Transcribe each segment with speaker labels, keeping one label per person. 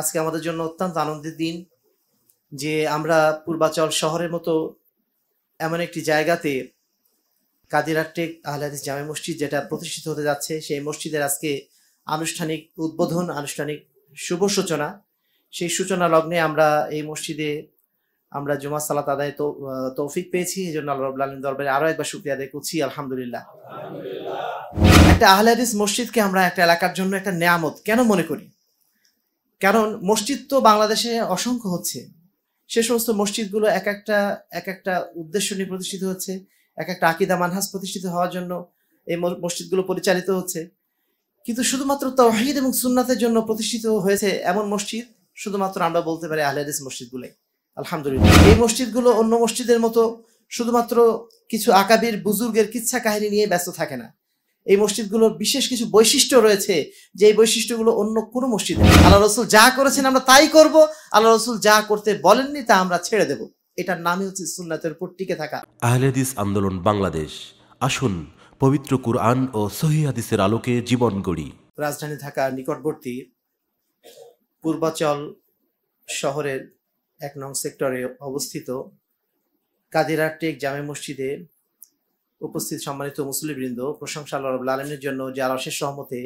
Speaker 1: আজকে আমাদের জন্য অত্যন্ত আনন্দের দিন যে আমরা পূর্বাচল শহরের মতো এমন একটি জায়গাতে কাদিরাটেক আহলাদিস জামে মসজিদ যেটা প্রতিষ্ঠিত হতে যাচ্ছে সেই মসজিদের আজকে আনুষ্ঠানিক উদ্বোধন আনুষ্ঠানিক শুভ সূচনা সেই সূচনা লগ্নে আমরা এই মসজিদে আমরা জুমা সালাত আদায় তৌফিক পেয়েছি এই জন্য আল্লাহ দরবারে আরও একবার শুক্রিয়া আদায় করছি আলহামদুলিল্লাহ একটা আহলাদিস মসজিদকে আমরা একটা এলাকার জন্য একটা নেয়ামত কেন মনে করি কারণ মসজিদ তো বাংলাদেশে অসংখ্য হচ্ছে সে সমস্ত মসজিদগুলো এক একটা এক একটা উদ্দেশ্য নিয়ে প্রতিষ্ঠিত হচ্ছে এক একটা আকিদা মানহাস প্রতিষ্ঠিত হওয়ার জন্য এই মসজিদগুলো পরিচালিত হচ্ছে কিন্তু শুধুমাত্র তহিদ এবং সুন্নাতের জন্য প্রতিষ্ঠিত হয়েছে এমন মসজিদ শুধুমাত্র আমরা বলতে পারি আহলেদিস মসজিদগুলোই আলহামদুলিল্লাহ এই মসজিদগুলো অন্য মসজিদের মতো শুধুমাত্র কিছু আকাবির বুজুর্গের কিচ্ছা কাহিনী নিয়ে ব্যস্ত থাকে না এই মসজিদগুলোর বিশেষ কিছু বৈশিষ্ট্য রয়েছে যে বৈশিষ্ট্যগুলো অন্য কোনো মসজিদে আল্লাহ রসুল যা করেছেন আমরা তাই করব আল্লাহ রসুল যা করতে বলেননি তা আমরা ছেড়ে দেব এটার নামই হচ্ছে সুন্নাতের উপর টিকে থাকা আহলেদিস আন্দোলন বাংলাদেশ আসুন পবিত্র কুরআন ও সহিদিসের আলোকে জীবন গড়ি রাজধানী থাকা নিকটবর্তী পূর্বাচল শহরের এক নং সেক্টরে অবস্থিত কাদিরার টেক জামে মসজিদে উপস্থিত সম্মানিত মুসলিমবৃন্দ প্রশংসা আল্লাহ রবুল্লা জন্য যার অশেষ সহমতে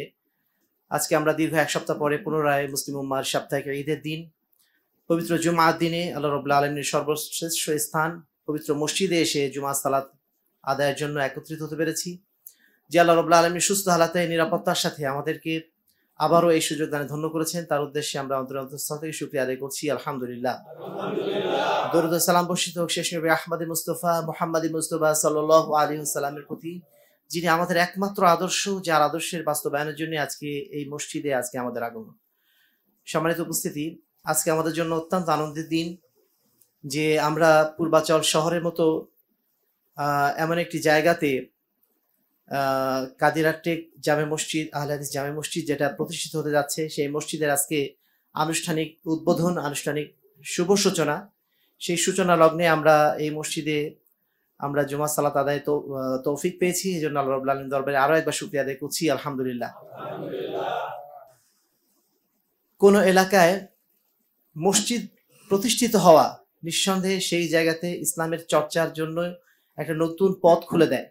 Speaker 1: আজকে আমরা দীর্ঘ এক সপ্তাহ পরে পুনরায় মুসলিম উম্মার সাপ্তাহিক ঈদের দিন পবিত্র জুমার দিনে আল্লাহ রবুল্লা আলমীর সর্বশ্রেষ্ঠ স্থান পবিত্র মসজিদে এসে জুমা সালাত আদায়ের জন্য একত্রিত হতে পেরেছি যে আল্লাহ রবুল্লা আলমীর সুস্থ হালাতে নিরাপত্তার সাথে আমাদেরকে আবারও এই সুযোগ দানে ধন্য করেছেন তার উদ্দেশ্যে আমরা অন্তর অন্তঃস্থল থেকে শুক্রিয়া আদায় করছি আলহামদুলিল্লাহ দরুদ সালাম বর্ষিত হোক শেষ নবী আহমদী মুস্তফা মোহাম্মদী মুস্তফা সাল আলী সালামের প্রতি যিনি আমাদের একমাত্র আদর্শ যার আদর্শের বাস্তবায়নের জন্য আজকে এই মসজিদে আজকে আমাদের আগমন সম্মানিত উপস্থিতি আজকে আমাদের জন্য অত্যন্ত আনন্দের দিন যে আমরা পূর্বাচল শহরের মতো এমন একটি জায়গাতে কাদিরাটেক জামে মসজিদ আহলাদিস জামে মসজিদ যেটা প্রতিষ্ঠিত হতে যাচ্ছে সেই মসজিদের আজকে আনুষ্ঠানিক উদ্বোধন আনুষ্ঠানিক শুভ সূচনা সেই সূচনা লগ্নে আমরা এই মসজিদে আমরা জুমা সালাত আদায় তৌফিক পেয়েছি এই জন্য আল্লাহ আলম দরবারে আরও একবার শুক্রিয়া আদায় করছি আলহামদুলিল্লাহ কোনো এলাকায় মসজিদ প্রতিষ্ঠিত হওয়া নিঃসন্দেহে সেই জায়গাতে ইসলামের চর্চার জন্য একটা নতুন পথ খুলে দেয়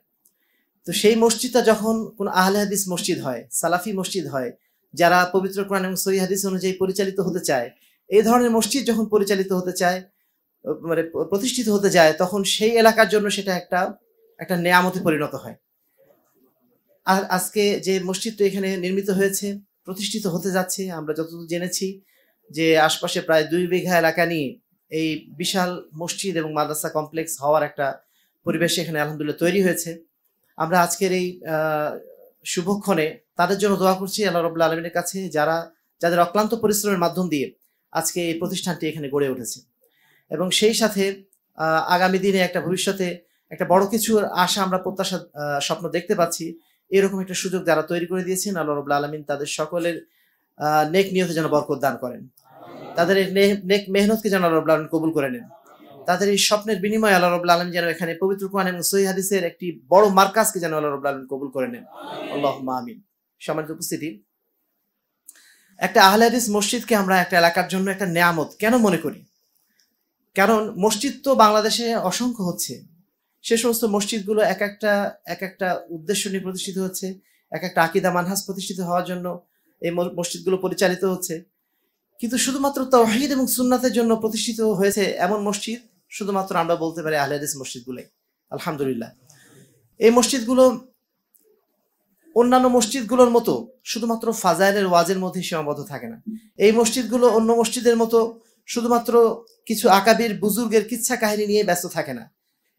Speaker 1: তো সেই মসজিদটা যখন কোন আহলে হাদিস মসজিদ হয় সালাফি মসজিদ হয় যারা পবিত্র কোরআন এবং সহি হাদিস অনুযায়ী পরিচালিত হতে চায় এই ধরনের মসজিদ যখন পরিচালিত হতে চায় মানে প্রতিষ্ঠিত হতে যায় তখন সেই এলাকার জন্য সেটা একটা একটা নেয়ামতে পরিণত হয় আর আজকে যে মসজিদটা এখানে নির্মিত হয়েছে প্রতিষ্ঠিত হতে যাচ্ছে আমরা যতদূর জেনেছি যে আশপাশে প্রায় দুই বিঘা এলাকা নিয়ে এই বিশাল মসজিদ এবং মাদ্রাসা কমপ্লেক্স হওয়ার একটা পরিবেশ এখানে আলহামদুলিল্লাহ তৈরি হয়েছে আমরা আজকের এই শুভক্ষণে তাদের জন্য দোয়া করছি আল্লাহ রবুল্লা আলমিনের কাছে যারা যাদের অক্লান্ত পরিশ্রমের মাধ্যম দিয়ে আজকে এই প্রতিষ্ঠানটি এখানে গড়ে উঠেছে এবং সেই সাথে আগামী দিনে একটা ভবিষ্যতে একটা বড় কিছুর আশা আমরা প্রত্যাশা স্বপ্ন দেখতে পাচ্ছি এরকম একটা সুযোগ যারা তৈরি করে দিয়েছেন আল্লাহ রবুল্লা আলমিন তাদের সকলের নেক নিয়ত যেন বরকত দান করেন তাদের নেক মেহনতকে যেন আল্লাহ রবুল্লা আলমিন কবুল করে নেন তাদের এই স্বপ্নের বিনিময়ে আল্লাহ রবুল্লা আলম যেন এখানে পবিত্র কোরআন এবং সহি হাদিসের একটি বড় মার্কাজকে যেন আল্লাহ রবুল্লা আলম কবুল করে নেন আল্লাহ মাহমিন সম্মানিত উপস্থিতি একটা আহলে হাদিস মসজিদকে আমরা একটা এলাকার জন্য একটা নেয়ামত কেন মনে করি কারণ মসজিদ তো বাংলাদেশে অসংখ্য হচ্ছে সে সমস্ত মসজিদগুলো এক একটা এক একটা উদ্দেশ্য নিয়ে প্রতিষ্ঠিত হচ্ছে এক একটা আকিদা মানহাস প্রতিষ্ঠিত হওয়ার জন্য এই মসজিদগুলো পরিচালিত হচ্ছে কিন্তু শুধুমাত্র তহিদ এবং সুন্নাতের জন্য প্রতিষ্ঠিত হয়েছে এমন মসজিদ শুধুমাত্র আমরা বলতে পারি আহলেদিস হাদিস মসজিদগুলোই আলহামদুলিল্লাহ এই মসজিদগুলো অন্যান্য মসজিদগুলোর মতো শুধুমাত্র ফাজাইলের ওয়াজের মধ্যে সীমাবদ্ধ থাকে না এই মসজিদগুলো অন্য মসজিদের মতো শুধুমাত্র কিছু আকাবির বুজুর্গের কিচ্ছা কাহিনী নিয়ে ব্যস্ত থাকে না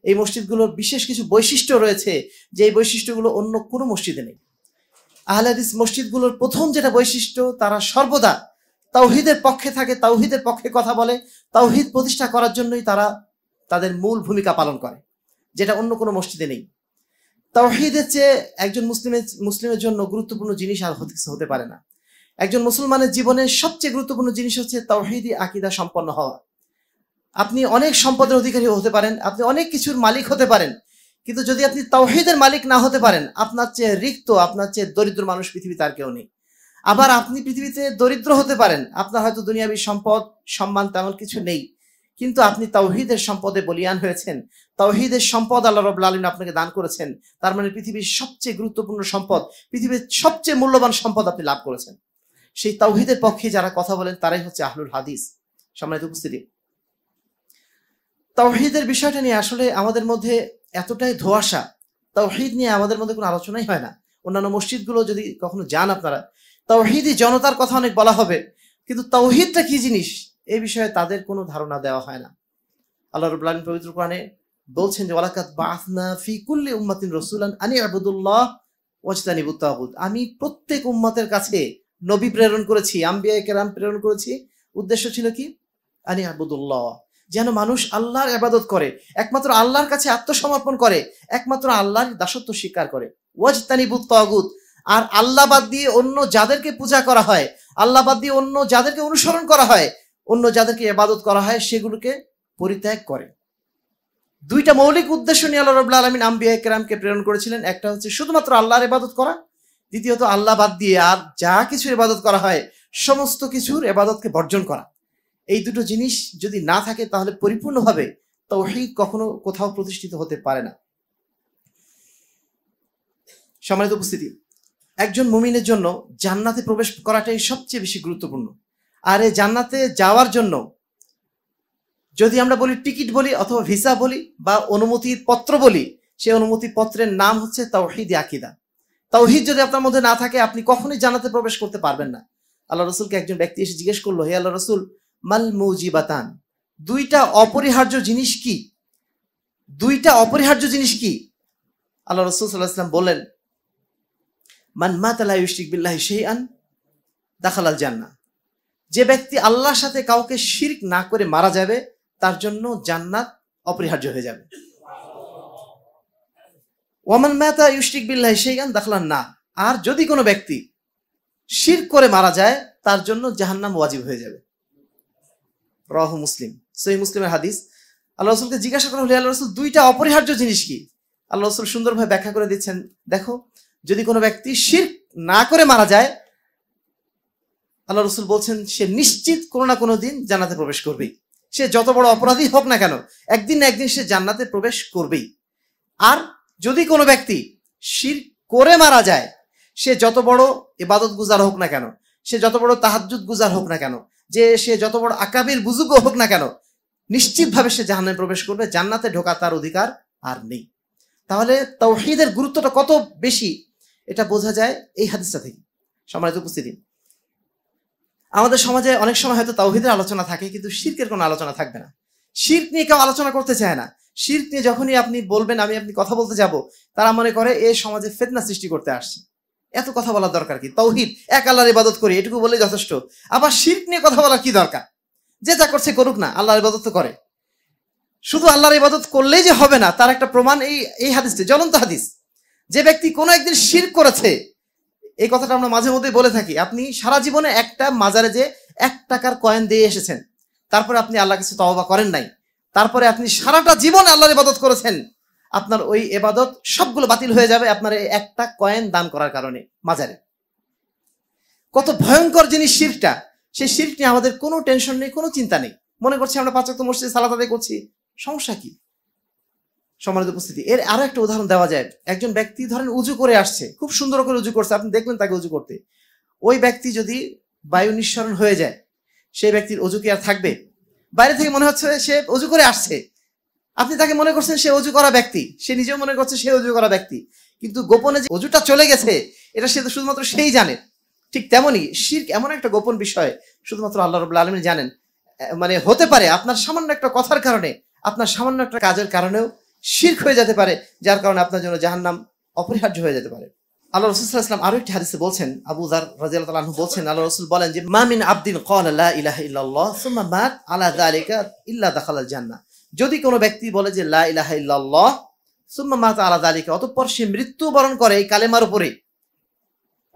Speaker 1: এই মসজিদগুলোর বিশেষ কিছু বৈশিষ্ট্য রয়েছে যে এই বৈশিষ্ট্যগুলো অন্য কোনো মসজিদে নেই আহলাদিস মসজিদগুলোর প্রথম যেটা বৈশিষ্ট্য তারা সর্বদা তাওহিদের পক্ষে থাকে তাওহিদের পক্ষে কথা বলে তাওহিদ প্রতিষ্ঠা করার জন্যই তারা তাদের মূল ভূমিকা পালন করে যেটা অন্য কোনো মসজিদে নেই তাওহিদের চেয়ে একজন মুসলিমের মুসলিমের জন্য গুরুত্বপূর্ণ জিনিস আর হতে পারে না একজন মুসলমানের জীবনের সবচেয়ে গুরুত্বপূর্ণ জিনিস হচ্ছে তাওহিদি আকিদা সম্পন্ন হওয়া আপনি অনেক সম্পদের অধিকারী হতে পারেন আপনি অনেক কিছুর মালিক হতে পারেন কিন্তু যদি আপনি তাওহিদের মালিক না হতে পারেন আপনার চেয়ে রিক্ত আপনার চেয়ে দরিদ্র মানুষ পৃথিবীতে আর কেউ নেই আবার আপনি পৃথিবীতে দরিদ্র হতে পারেন আপনার হয়তো দুনিয়াবী সম্পদ সম্মান তেমন কিছু নেই কিন্তু আপনি তাওহিদের সম্পদে বলিয়ান হয়েছেন তাওহিদের সম্পদ আল্লাহ রব আলমিন আপনাকে দান করেছেন তার মানে পৃথিবীর সবচেয়ে গুরুত্বপূর্ণ সম্পদ পৃথিবীর সবচেয়ে মূল্যবান সম্পদ আপনি লাভ করেছেন সেই তাওহিদের পক্ষে যারা কথা বলেন তারাই হচ্ছে আহলুল হাদিস সম্মানিত উপস্থিতি তাওহিদের বিষয়টা নিয়ে আসলে আমাদের মধ্যে এতটাই ধোয়াশা তাওহিদ নিয়ে আমাদের মধ্যে কোনো আলোচনাই হয় না অন্যান্য মসজিদগুলো যদি কখনো যান আপনারা তৌহিদি জনতার কথা অনেক বলা হবে কিন্তু তাওহিদটা কি জিনিস এ বিষয়ে তাদের কোনো ধারণা দেওয়া হয় না আল্লাহ রবুল আলম পবিত্র কোরআনে বলছেন যে ওয়ালাকাত বাসনা ফিকুল্লি উম্মাতিন রসুলান আনি আবুদুল্লাহ ওয়াজদানি তাগুত আমি প্রত্যেক উম্মাতের কাছে নবী প্রেরণ করেছি আম্বিয়া কেরাম প্রেরণ করেছি উদ্দেশ্য ছিল কি আনি আবুদুল্লাহ যেন মানুষ আল্লাহর আবাদত করে একমাত্র আল্লাহর কাছে আত্মসমর্পণ করে একমাত্র আল্লাহর দাসত্ব স্বীকার করে ওয়াজদানি তাগুত আর আল্লাহ বাদ দিয়ে অন্য যাদেরকে পূজা করা হয় আল্লাহ বাদ দিয়ে অন্য যাদেরকে অনুসরণ করা হয় অন্য যাদেরকে এবাদত করা হয় সেগুলোকে পরিত্যাগ করে দুইটা মৌলিক উদ্দেশ্য নিয়ে আল্লাহ রবুল্লা আলমিন আম্বিয়া কেরামকে প্রেরণ করেছিলেন একটা হচ্ছে শুধুমাত্র আল্লাহর ইবাদত করা দ্বিতীয়ত আল্লাহ বাদ দিয়ে আর যা কিছু ইবাদত করা হয় সমস্ত কিছুর এবাদতকে বর্জন করা এই দুটো জিনিস যদি না থাকে তাহলে পরিপূর্ণভাবে তৌহিদ কখনো কোথাও প্রতিষ্ঠিত হতে পারে না সম্মানিত উপস্থিতি একজন মুমিনের জন্য জান্নাতে প্রবেশ করাটাই সবচেয়ে বেশি গুরুত্বপূর্ণ আর এই জান্নাতে যাওয়ার জন্য যদি আমরা বলি টিকিট বলি অথবা ভিসা বলি বা অনুমতি পত্র বলি সেই অনুমতি পত্রের নাম হচ্ছে তাওহিদ আকিদা তাওহিদ যদি আপনার মধ্যে না থাকে আপনি কখনোই জান্নাতে প্রবেশ করতে পারবেন না আল্লাহ রসুলকে একজন ব্যক্তি এসে জিজ্ঞেস করলো হে আল্লাহ রসুল মাল মৌজিবাতান দুইটা অপরিহার্য জিনিস কি দুইটা অপরিহার্য জিনিস কি আল্লাহ রসুল সাল্লাহ বললেন মান মাতালা ইউশিক সেই আন দাখালাল জান্না যে ব্যক্তি আল্লাহর সাথে কাউকে শির্ক না করে মারা যাবে তার জন্য জান্নাত অপরিহার্য হয়ে যাবে ওয়ামান মাতা বিল্লাহ সেই শেহান দাখলান না আর যদি কোনো ব্যক্তি শির করে মারা যায় তার জন্য জাহান্নাম ওয়াজিব হয়ে যাবে রহ মুসলিম সহি মুসলিমের হাদিস আল্লাহ রসুলকে জিজ্ঞাসা করা হলে আল্লাহ রসুল দুইটা অপরিহার্য জিনিস কি আল্লাহ রসুল সুন্দরভাবে ব্যাখ্যা করে দিচ্ছেন দেখো যদি কোনো ব্যক্তি শির না করে মারা যায় আল্লাহ রসুল বলছেন সে নিশ্চিত কোনো না কোনো দিন জান্নাতে প্রবেশ করবেই সে যত বড় অপরাধী হোক না কেন একদিন না একদিন সে জান্নাতে প্রবেশ করবেই আর যদি কোনো ব্যক্তি শির করে মারা যায় সে যত বড় এবাদত গুজার হোক না কেন সে যত বড় তাহাজুদ গুজার হোক না কেন যে সে যত বড় আকাবির বুজুগ হোক না কেন নিশ্চিতভাবে সে জাহান্নে প্রবেশ করবে জান্নাতে ঢোকা তার অধিকার আর নেই তাহলে তাওহিদের গুরুত্বটা কত বেশি এটা বোঝা যায় এই হাদিসটা থেকে সমাজ উপস্থিতি আমাদের সমাজে অনেক সময় হয়তো তাওহিদের আলোচনা থাকে কিন্তু শির্কের কোনো আলোচনা থাকবে না শির্ক নিয়ে কেউ আলোচনা করতে চায় না শির্ক নিয়ে যখনই আপনি বলবেন আমি আপনি কথা বলতে যাব তারা মনে করে এ সমাজে ফেতনা সৃষ্টি করতে আসছে এত কথা বলার দরকার কি তৌহিদ এক আল্লাহর ইবাদত করি এটুকু বলে যথেষ্ট আবার শির্ক নিয়ে কথা বলার কি দরকার যে যা করছে করুক না আল্লাহর ইবাদত তো করে শুধু আল্লাহর ইবাদত করলেই যে হবে না তার একটা প্রমাণ এই এই হাদিসটি জ্বলন্ত হাদিস যে ব্যক্তি কোনো একদিন শির করেছে এই কথাটা আমরা মাঝে মধ্যে বলে থাকি আপনি সারা জীবনে একটা মাজারে যে এক টাকার কয়েন দিয়ে এসেছেন তারপরে আপনি আল্লাহ কাছে তওবা করেন নাই তারপরে আপনি সারাটা জীবন আল্লাহর ইবাদত করেছেন আপনার ওই এবাদত সবগুলো বাতিল হয়ে যাবে আপনার এই একটা কয়েন দান করার কারণে মাজারে কত ভয়ঙ্কর জিনিস শিরটা সেই শিরক নিয়ে আমাদের কোনো টেনশন নেই কোনো চিন্তা নেই মনে করছি আমরা পাঁচক মসজিদে সালাত আদায় করছি সমস্যা কি সমাজ উপস্থিতি এর আরো একটা উদাহরণ দেওয়া যায় একজন ব্যক্তি ধরেন উজু করে আসছে খুব সুন্দর করে উজু করছে আপনি দেখবেন তাকে উজু করতে ওই ব্যক্তি যদি বায়ু নিঃসরণ হয়ে যায় সেই ব্যক্তির অজু কি আর থাকবে বাইরে থেকে মনে হচ্ছে সে অজু করে আসছে আপনি তাকে মনে করছেন সে অজু করা ব্যক্তি সে নিজেও মনে করছে সে অজু করা ব্যক্তি কিন্তু গোপনে যে অজুটা চলে গেছে এটা সে তো শুধুমাত্র সেই জানে ঠিক তেমনই শির্ক এমন একটা গোপন বিষয় শুধুমাত্র আল্লাহ রবুল্লা আলমী জানেন মানে হতে পারে আপনার সামান্য একটা কথার কারণে আপনার সামান্য একটা কাজের কারণেও শির্ক হয়ে যেতে পারে যার কারণে আপনার জন্য জাহান্নাম অপরিহার্য হয়ে যেতে পারে আল্লাহ ইসলাম আরো একটি হাদিসে বলছেন আবু জার রাজিয়াল বলছেন আল্লাহ রসুল বলেন যে মামিন আব্দিন কল ইলাহ ইল্লাল্লাহ সুম্মা মাত আলা দালিকা ইল্লা দাখাল জান্নাহ যদি কোনো ব্যক্তি বলে যে লা ইলাহা ইল্লাল্লাহ সুম্মা মাত আলা যালিকা অতঃপর সে মৃত্যুবরণ করে এই কালেমার উপরে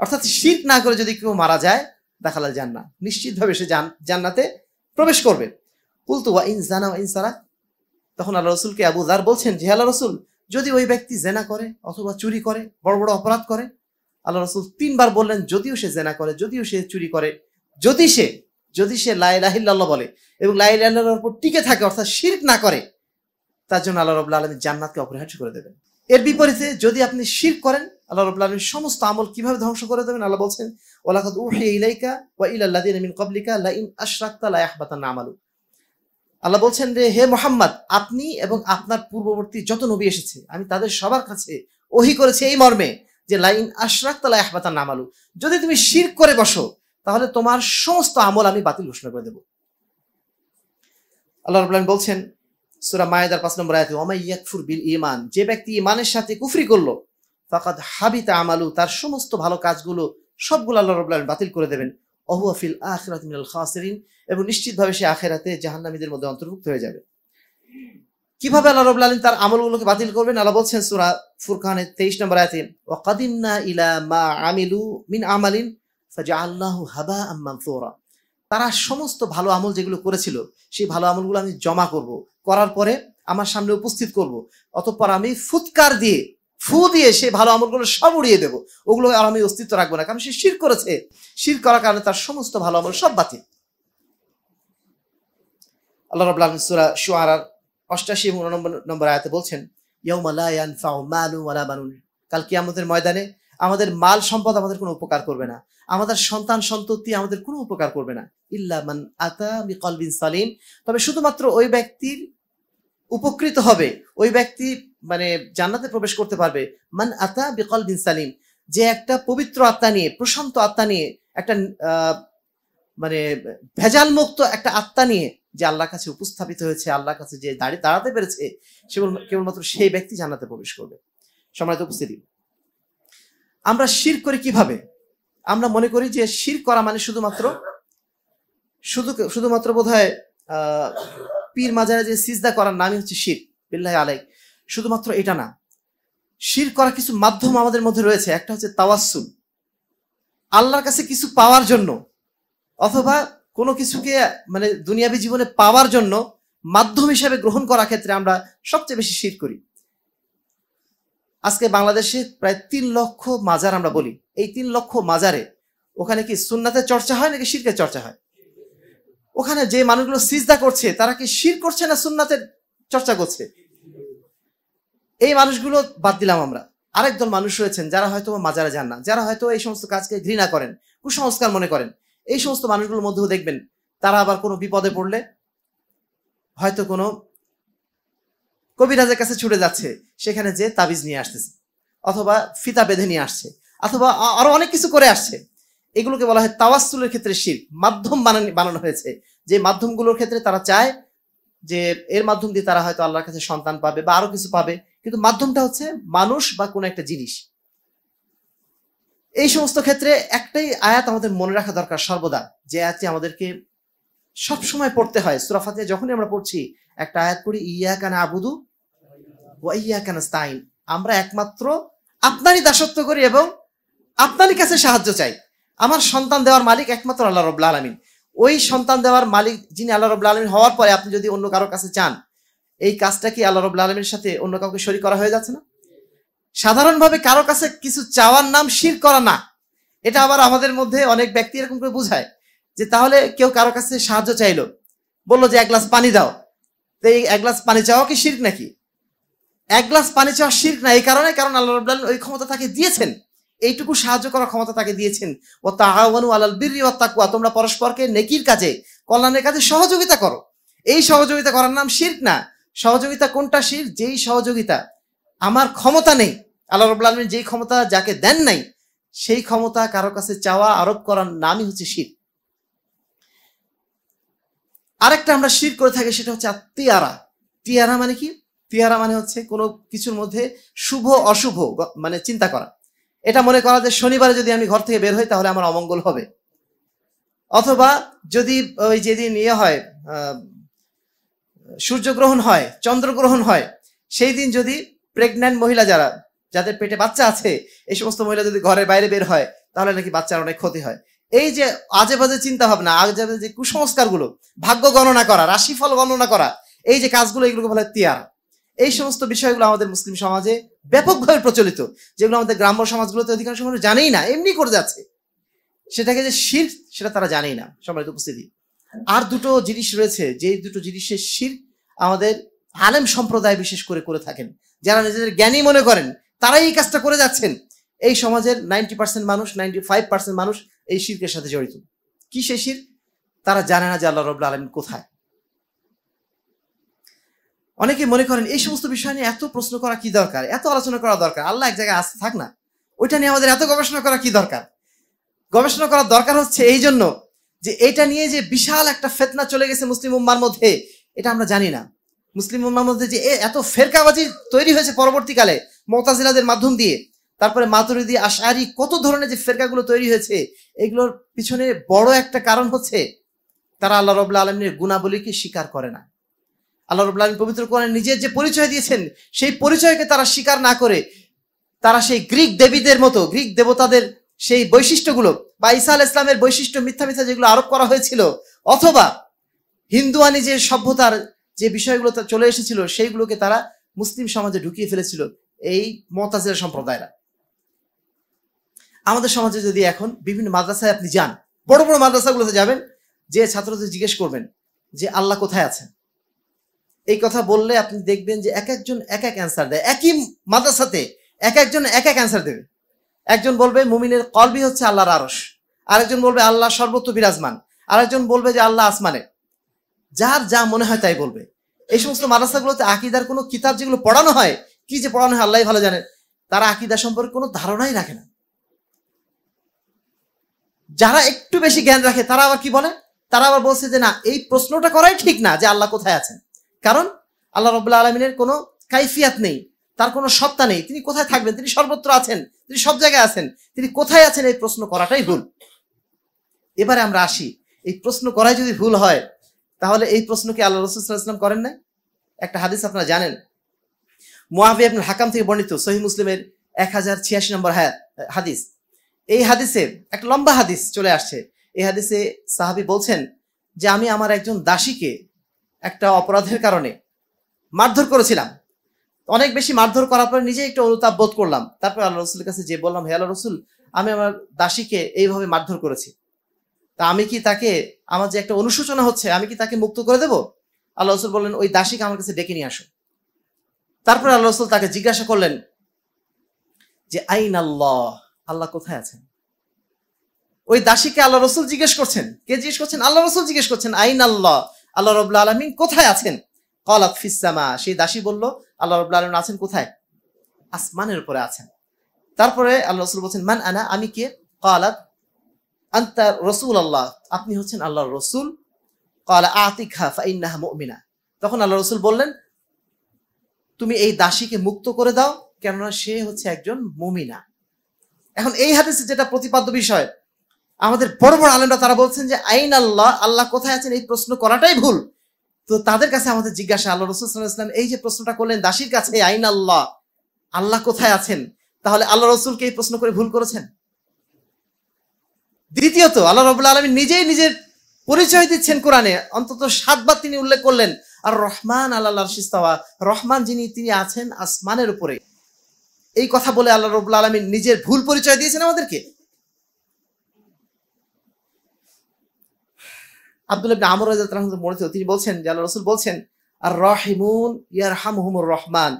Speaker 1: অর্থাৎ শীত না করে যদি কেউ মারা যায় দাখাল জান্নাহ নিশ্চিতভাবে সে জান্নাতে প্রবেশ করবে কুলতু ওয়া ইন জানা ইনসারা তখন আল্লাহ রসুলকে আবু দার বলছেন যে আল্লাহ রসুল যদি ওই ব্যক্তি জেনা করে অথবা চুরি করে বড় বড় অপরাধ করে আল্লাহ রসুল তিনবার বললেন যদিও সে জেনা করে যদিও সে চুরি করে যদি সে যদি সে লাইলাহিল্লাহ বলে এবং লাইলাহিল্লাহর উপর টিকে থাকে অর্থাৎ শির্ক না করে তার জন্য আল্লাহ রবুল্লা আলমী জান্নাতকে অপরিহার্য করে দেবেন এর বিপরীতে যদি আপনি শির করেন আল্লাহ রবুল্লা আলমীর সমস্ত আমল কিভাবে ধ্বংস করে দেবেন আল্লাহ বলছেন ওলাকাত উহে ইলাইকা ওয়া ইলাল্লাদিন মিন ক্বাবলিকা লা ইন আশরাকতা লা ইয়াহবাতান আমালুক আল্লাহ বলছেন যে হে মোহাম্মদ আপনি এবং আপনার পূর্ববর্তী যত নবী এসেছে আমি তাদের সবার কাছে ওহি করেছি এই মর্মে যে লাইন আশরাক তালা আহবাতার নামালু যদি তুমি শির করে বসো তাহলে তোমার সমস্ত আমল আমি বাতিল ঘোষণা করে দেবো আল্লাহ রবাহ বলছেন সুরা মায়েদার পাঁচ নম্বর আয়াতে ওমাই ইয়াকফুর বিল ইমান যে ব্যক্তি ইমানের সাথে কুফরি করলো ফাকাদ হাবিতা আমালু তার সমস্ত ভালো কাজগুলো সবগুলো আল্লাহ রবাহ বাতিল করে দেবেন অহুয়াফিল ফিল আখরাত মিনাল খাসেরিন এবং নিশ্চিতভাবে সে আখেরাতে জাহান্নামীদের মধ্যে অন্তর্ভুক্ত হয়ে যাবে কিভাবে আল্লাহ রব আলম তার আমলগুলোকে বাতিল করবেন আল্লাহ বলছেন সুরা ফুরকানে তেইশ নম্বর আয়াতে কাদিন্না ইলা মা আমিলু মিন আমালিন ফাজআলনাহু হাবা মানসুরা তারা সমস্ত ভালো আমল যেগুলো করেছিল সেই ভালো আমলগুলো আমি জমা করব করার পরে আমার সামনে উপস্থিত করব অতঃপর আমি ফুৎকার দিয়ে ফু দিয়ে সে ভালো আমলগুলো সব উড়িয়ে দেবো ওগুলো আর আমি অস্তিত্ব রাখবো না কারণ সে শির করেছে শির করার কারণে তার সমস্ত ভালো আমল সব বাতিল আল্লাহ রবুল্লাহ সুরা শুয়ারার অষ্টাশি উননম্বর নম্বর আয়াতে বলছেন কাল কি আমাদের ময়দানে আমাদের মাল সম্পদ আমাদের কোনো উপকার করবে না আমাদের সন্তান সন্ততি আমাদের কোনো উপকার করবে না ইল্লামান মান আতা বিকলবিন সালিম তবে শুধুমাত্র ওই ব্যক্তির উপকৃত হবে ওই ব্যক্তি মানে জান্নাতে প্রবেশ করতে পারবে মান আতা বিকল বিন সালিম যে একটা পবিত্র আত্মা নিয়ে প্রশান্ত আত্মা নিয়ে একটা মানে ভেজাল মুক্ত একটা আত্মা নিয়ে যে আল্লাহর কাছে উপস্থাপিত হয়েছে আল্লাহর কাছে যে দাঁড়িয়ে দাঁড়াতে পেরেছে সে কেবলমাত্র সেই ব্যক্তি জান্নাতে প্রবেশ করবে সম্মানিত উপস্থিতি আমরা শির করি কিভাবে আমরা মনে করি যে শির করা মানে শুধুমাত্র শুধু শুধুমাত্র বোধ হয় পীর মাজারে যে সিজদা করার নামই হচ্ছে শির বিল্লাহ আলাই শুধুমাত্র এটা না শির করা কিছু মাধ্যম আমাদের মধ্যে রয়েছে একটা হচ্ছে তাওয়াসুল আল্লাহর কাছে কিছু পাওয়ার জন্য অথবা কোনো কিছুকে মানে দুনিয়াবী জীবনে পাওয়ার জন্য মাধ্যম হিসাবে গ্রহণ করার ক্ষেত্রে আমরা সবচেয়ে বেশি শির করি আজকে বাংলাদেশে প্রায় তিন লক্ষ মাজার আমরা বলি এই তিন লক্ষ মাজারে ওখানে কি সুন্নাতের চর্চা হয় নাকি শিরকের চর্চা হয় ওখানে যে মানুষগুলো সিজদা করছে তারা কি শির করছে না সুন্নাতের চর্চা করছে এই মানুষগুলো বাদ দিলাম আমরা আরেকজন মানুষ রয়েছেন যারা হয়তো মাজারে যান না যারা হয়তো এই সমস্ত কাজকে ঘৃণা করেন কুসংস্কার মনে করেন এই সমস্ত মানুষগুলোর মধ্যেও দেখবেন তারা আবার কোনো বিপদে পড়লে হয়তো কোনো কবিরাজের কাছে ছুটে যাচ্ছে সেখানে যে তাবিজ নিয়ে আসতেছে অথবা ফিতা বেঁধে নিয়ে আসছে অথবা আরো অনেক কিছু করে আসছে এগুলোকে বলা হয় তাওয়াসুলের ক্ষেত্রে শিল্প মাধ্যম বানানো হয়েছে যে মাধ্যমগুলোর ক্ষেত্রে তারা চায় যে এর মাধ্যম দিয়ে তারা হয়তো আল্লাহর কাছে সন্তান পাবে বা আরো কিছু পাবে কিন্তু মাধ্যমটা হচ্ছে মানুষ বা কোনো একটা জিনিস এই সমস্ত ক্ষেত্রে একটাই আয়াত আমাদের মনে রাখা দরকার সর্বদা যে আয়াতটি আমাদেরকে সব সময় পড়তে হয় সুরাফাতে যখনই আমরা পড়ছি একটা আয়াত পড়ি ইয়া কানা আবুদু ও ইয়া কানা স্তাইন আমরা একমাত্র আপনারই দাসত্ব করি এবং আপনারই কাছে সাহায্য চাই আমার সন্তান দেওয়ার মালিক একমাত্র আল্লাহ রবুল্লা আলমিন ওই সন্তান দেওয়ার মালিক যিনি আল্লাহ রবুল্লা আলমিন হওয়ার পরে আপনি যদি অন্য কারোর কাছে চান এই কাজটা কি আল্লাহ রবুল্লা আলমের সাথে অন্য কাউকে শরীর করা হয়ে যাচ্ছে না সাধারণভাবে কারো কাছে কিছু চাওয়ার নাম শির করা না এটা আবার আমাদের মধ্যে অনেক ব্যক্তি এরকম করে বুঝায় যে তাহলে কেউ কারো কাছে সাহায্য চাইলো বললো যে এক গ্লাস পানি দাও তো এই এক গ্লাস পানি চাওয়া কি শির্ক নাকি এক গ্লাস পানি চাওয়া শির্ক না এই কারণে কারণ আল্লাহ রবুল্লা ওই ক্ষমতা তাকে দিয়েছেন এইটুকু সাহায্য করার ক্ষমতা তাকে দিয়েছেন ও তাহাওয়ানু আলাল বীর ও তাকুয়া তোমরা পরস্পরকে নেকির কাজে কল্যাণের কাজে সহযোগিতা করো এই সহযোগিতা করার নাম শির্ক না সহযোগিতা কোনটা শির যেই সহযোগিতা আমার ক্ষমতা নেই আল্লাহ রব আলমীর যেই ক্ষমতা যাকে দেন নাই সেই ক্ষমতা কারো কাছে চাওয়া আরোপ করার নামই হচ্ছে শির আরেকটা আমরা শির করে থাকি সেটা হচ্ছে তিয়ারা তিয়ারা মানে কি তিয়ারা মানে হচ্ছে কোনো কিছুর মধ্যে শুভ অশুভ মানে চিন্তা করা এটা মনে করা যে শনিবারে যদি আমি ঘর থেকে বের হই তাহলে আমার অমঙ্গল হবে অথবা যদি ওই যেদিন ইয়ে হয় সূর্যগ্রহণ হয় চন্দ্রগ্রহণ হয় সেই দিন যদি প্রেগন্যান্ট মহিলা যারা যাদের পেটে বাচ্চা আছে এই সমস্ত মহিলা যদি ঘরের বাইরে বের হয় তাহলে নাকি বাচ্চার অনেক ক্ষতি হয় এই যে আজে বাজে চিন্তা ভাবনা আজে বাজে যে কুসংস্কারগুলো ভাগ্য গণনা করা রাশিফল গণনা করা এই যে কাজগুলো এগুলোকে বলে তিয়ার এই সমস্ত বিষয়গুলো আমাদের মুসলিম সমাজে ব্যাপকভাবে প্রচলিত যেগুলো আমাদের গ্রাম্য সমাজগুলোতে অধিকাংশ মানুষ জানেই না এমনি করে যাচ্ছে সেটাকে যে শিল্প সেটা তারা জানেই না সম্মানিত উপস্থিতি আর দুটো জিনিস রয়েছে যে দুটো জিনিসের শির আমাদের আলেম সম্প্রদায় বিশেষ করে করে থাকেন যারা নিজেদের জ্ঞানী মনে করেন তারাই এই কাজটা করে যাচ্ছেন এই সমাজের নাইনটি পার্সেন্ট মানুষ নাইনটি ফাইভ পার্সেন্ট মানুষ এই শিরকের সাথে জড়িত কি সে শির তারা জানে না যে আল্লাহ রবুল্লা আলম কোথায় অনেকে মনে করেন এই সমস্ত বিষয় নিয়ে এত প্রশ্ন করা কি দরকার এত আলোচনা করা দরকার আল্লাহ এক জায়গায় আসতে থাক না ওইটা নিয়ে আমাদের এত গবেষণা করা কি দরকার গবেষণা করার দরকার হচ্ছে এই জন্য যে এটা নিয়ে যে বিশাল একটা ফেতনা চলে গেছে মুসলিম উম্মার মধ্যে এটা আমরা জানি না মুসলিম উম্মার মধ্যে যে এত ফেরকাবাজি তৈরি হয়েছে পরবর্তীকালে মতাজিলাদের মাধ্যম দিয়ে তারপরে মাতুরিদি আশারি কত ধরনের যে ফেরকাগুলো তৈরি হয়েছে এগুলোর পিছনে বড় একটা কারণ হচ্ছে তারা আল্লাহ রবুল্লা আলমীর গুণাবলীকে স্বীকার করে না আল্লাহ রবুল্লা আলম পবিত্র কোরআন নিজের যে পরিচয় দিয়েছেন সেই পরিচয়কে তারা স্বীকার না করে তারা সেই গ্রিক দেবীদের মতো গ্রিক দেবতাদের সেই বৈশিষ্ট্যগুলো বা ইসা আল ইসলামের বৈশিষ্ট্য মিথ্যা মিথ্যা যেগুলো আরোপ করা হয়েছিল অথবা হিন্দুয়ানি যে সভ্যতার যে বিষয়গুলো চলে এসেছিল সেইগুলোকে তারা মুসলিম সমাজে ঢুকিয়ে ফেলেছিল এই মতাজের সম্প্রদায়রা আমাদের সমাজে যদি এখন বিভিন্ন মাদ্রাসায় আপনি যান বড় বড় মাদ্রাসাগুলোতে যাবেন যে ছাত্রদের জিজ্ঞেস করবেন যে আল্লাহ কোথায় আছেন এই কথা বললে আপনি দেখবেন যে এক একজন এক এক অ্যান্সার দেয় একই মাদ্রাসাতে এক একজন এক এক অ্যান্সার দেবে একজন বলবে মুমিনের কলবি হচ্ছে আল্লাহর আরস আরেকজন বলবে আল্লাহ সর্বত্র বিরাজমান আরেকজন বলবে যে আল্লাহ আসমানে যার যা মনে হয় তাই বলবে এই সমস্ত মাদ্রাসাগুলোতে আকিদার কোনো কিতাব যেগুলো পড়ানো হয় কি যে পড়ানো হয় আল্লাহ ভালো জানেন তারা আকিদা সম্পর্কে কোনো ধারণাই রাখে না যারা একটু বেশি জ্ঞান রাখে তারা আবার কি বলে তারা আবার বলছে যে না এই প্রশ্নটা করাই ঠিক না যে আল্লাহ কোথায় আছেন কারণ আল্লাহ রবাহ আলমিনের কোনো কাইফিয়াত নেই তার কোনো সত্তা নেই তিনি কোথায় থাকবেন তিনি সর্বত্র আছেন তিনি সব জায়গায় আছেন তিনি কোথায় আছেন এই প্রশ্ন করাটাই ভুল এবারে আমরা আসি এই প্রশ্ন করাই যদি ভুল হয় তাহলে এই প্রশ্ন কি আল্লাহ রসুলাম করেন না একটা হাদিস আপনারা জানেন মোয়াবি আপনার হাকাম থেকে বর্ণিত সহি মুসলিমের এক হাজার ছিয়াশি নম্বর হ্যাঁ, হাদিস এই হাদিসে একটা লম্বা হাদিস চলে আসছে এই হাদিসে সাহাবি বলছেন যে আমি আমার একজন দাসীকে একটা অপরাধের কারণে মারধর করেছিলাম অনেক বেশি মারধর করার পরে নিজে একটু অনুতাপ বোধ করলাম তারপর আল্লাহ রসুলের কাছে যে বললাম হে আল্লাহ রসুল আমি আমার দাসীকে এইভাবে মারধর করেছি তা আমি কি তাকে আমার যে একটা অনুশোচনা হচ্ছে আমি কি তাকে মুক্ত করে দেব আল্লাহ রসুল বললেন ওই দাসীকে আমার কাছে ডেকে নিয়ে আসো তারপর আল্লাহ রসুল তাকে জিজ্ঞাসা করলেন যে আইন আল্লাহ আল্লাহ কোথায় আছেন ওই দাসীকে আল্লাহ রসুল জিজ্ঞেস করছেন কে জিজ্ঞেস করছেন আল্লাহ রসুল জিজ্ঞেস করছেন আইন আল্লাহ আল্লাহ রবুল্লা আলমিন কোথায় আছেন কলাত ফিসামা সেই দাসী বললো আল্লাহ রবুল্লা আলম আছেন কোথায় আসমানের উপরে আছেন তারপরে আল্লাহ রসুল বলছেন মান আনা আমি কে কালাত আন্তা রসুল আল্লাহ আপনি হচ্ছেন আল্লাহর রসুল কালা আতিক হাফা ইন্নাহা তখন আল্লাহ রসুল বললেন তুমি এই দাসীকে মুক্ত করে দাও কেননা সে হচ্ছে একজন মমিনা এখন এই হাদিসে যেটা প্রতিপাদ্য বিষয় আমাদের বড় বড় আলমরা তারা বলছেন যে আইন আল্লাহ আল্লাহ কোথায় আছেন এই প্রশ্ন করাটাই ভুল তো তাদের কাছে আমাদের জিজ্ঞাসা আল্লাহ রসুল এই যে প্রশ্নটা করলেন দাসীর কাছে আইন আল্লাহ আল্লাহ কোথায় আছেন তাহলে আল্লাহ রসুলকে এই প্রশ্ন করে ভুল করেছেন দ্বিতীয়ত আল্লাহ রবুল্লা আলমী নিজেই নিজের পরিচয় দিচ্ছেন কোরআনে অন্তত সাতবার তিনি উল্লেখ করলেন আর রহমান আল্লাহ শিস্তাওয়া রহমান যিনি তিনি আছেন আসমানের উপরে এই কথা বলে আল্লাহ রবুল্লা আলমী নিজের ভুল পরিচয় দিয়েছেন আমাদেরকে আবদুল্লাহ আমর রাজা মনে তিনি বলছেন যে আল্লাহ রাসূল বলছেন আর রাহিমুন ইয়ারহামুহুমুর রহমান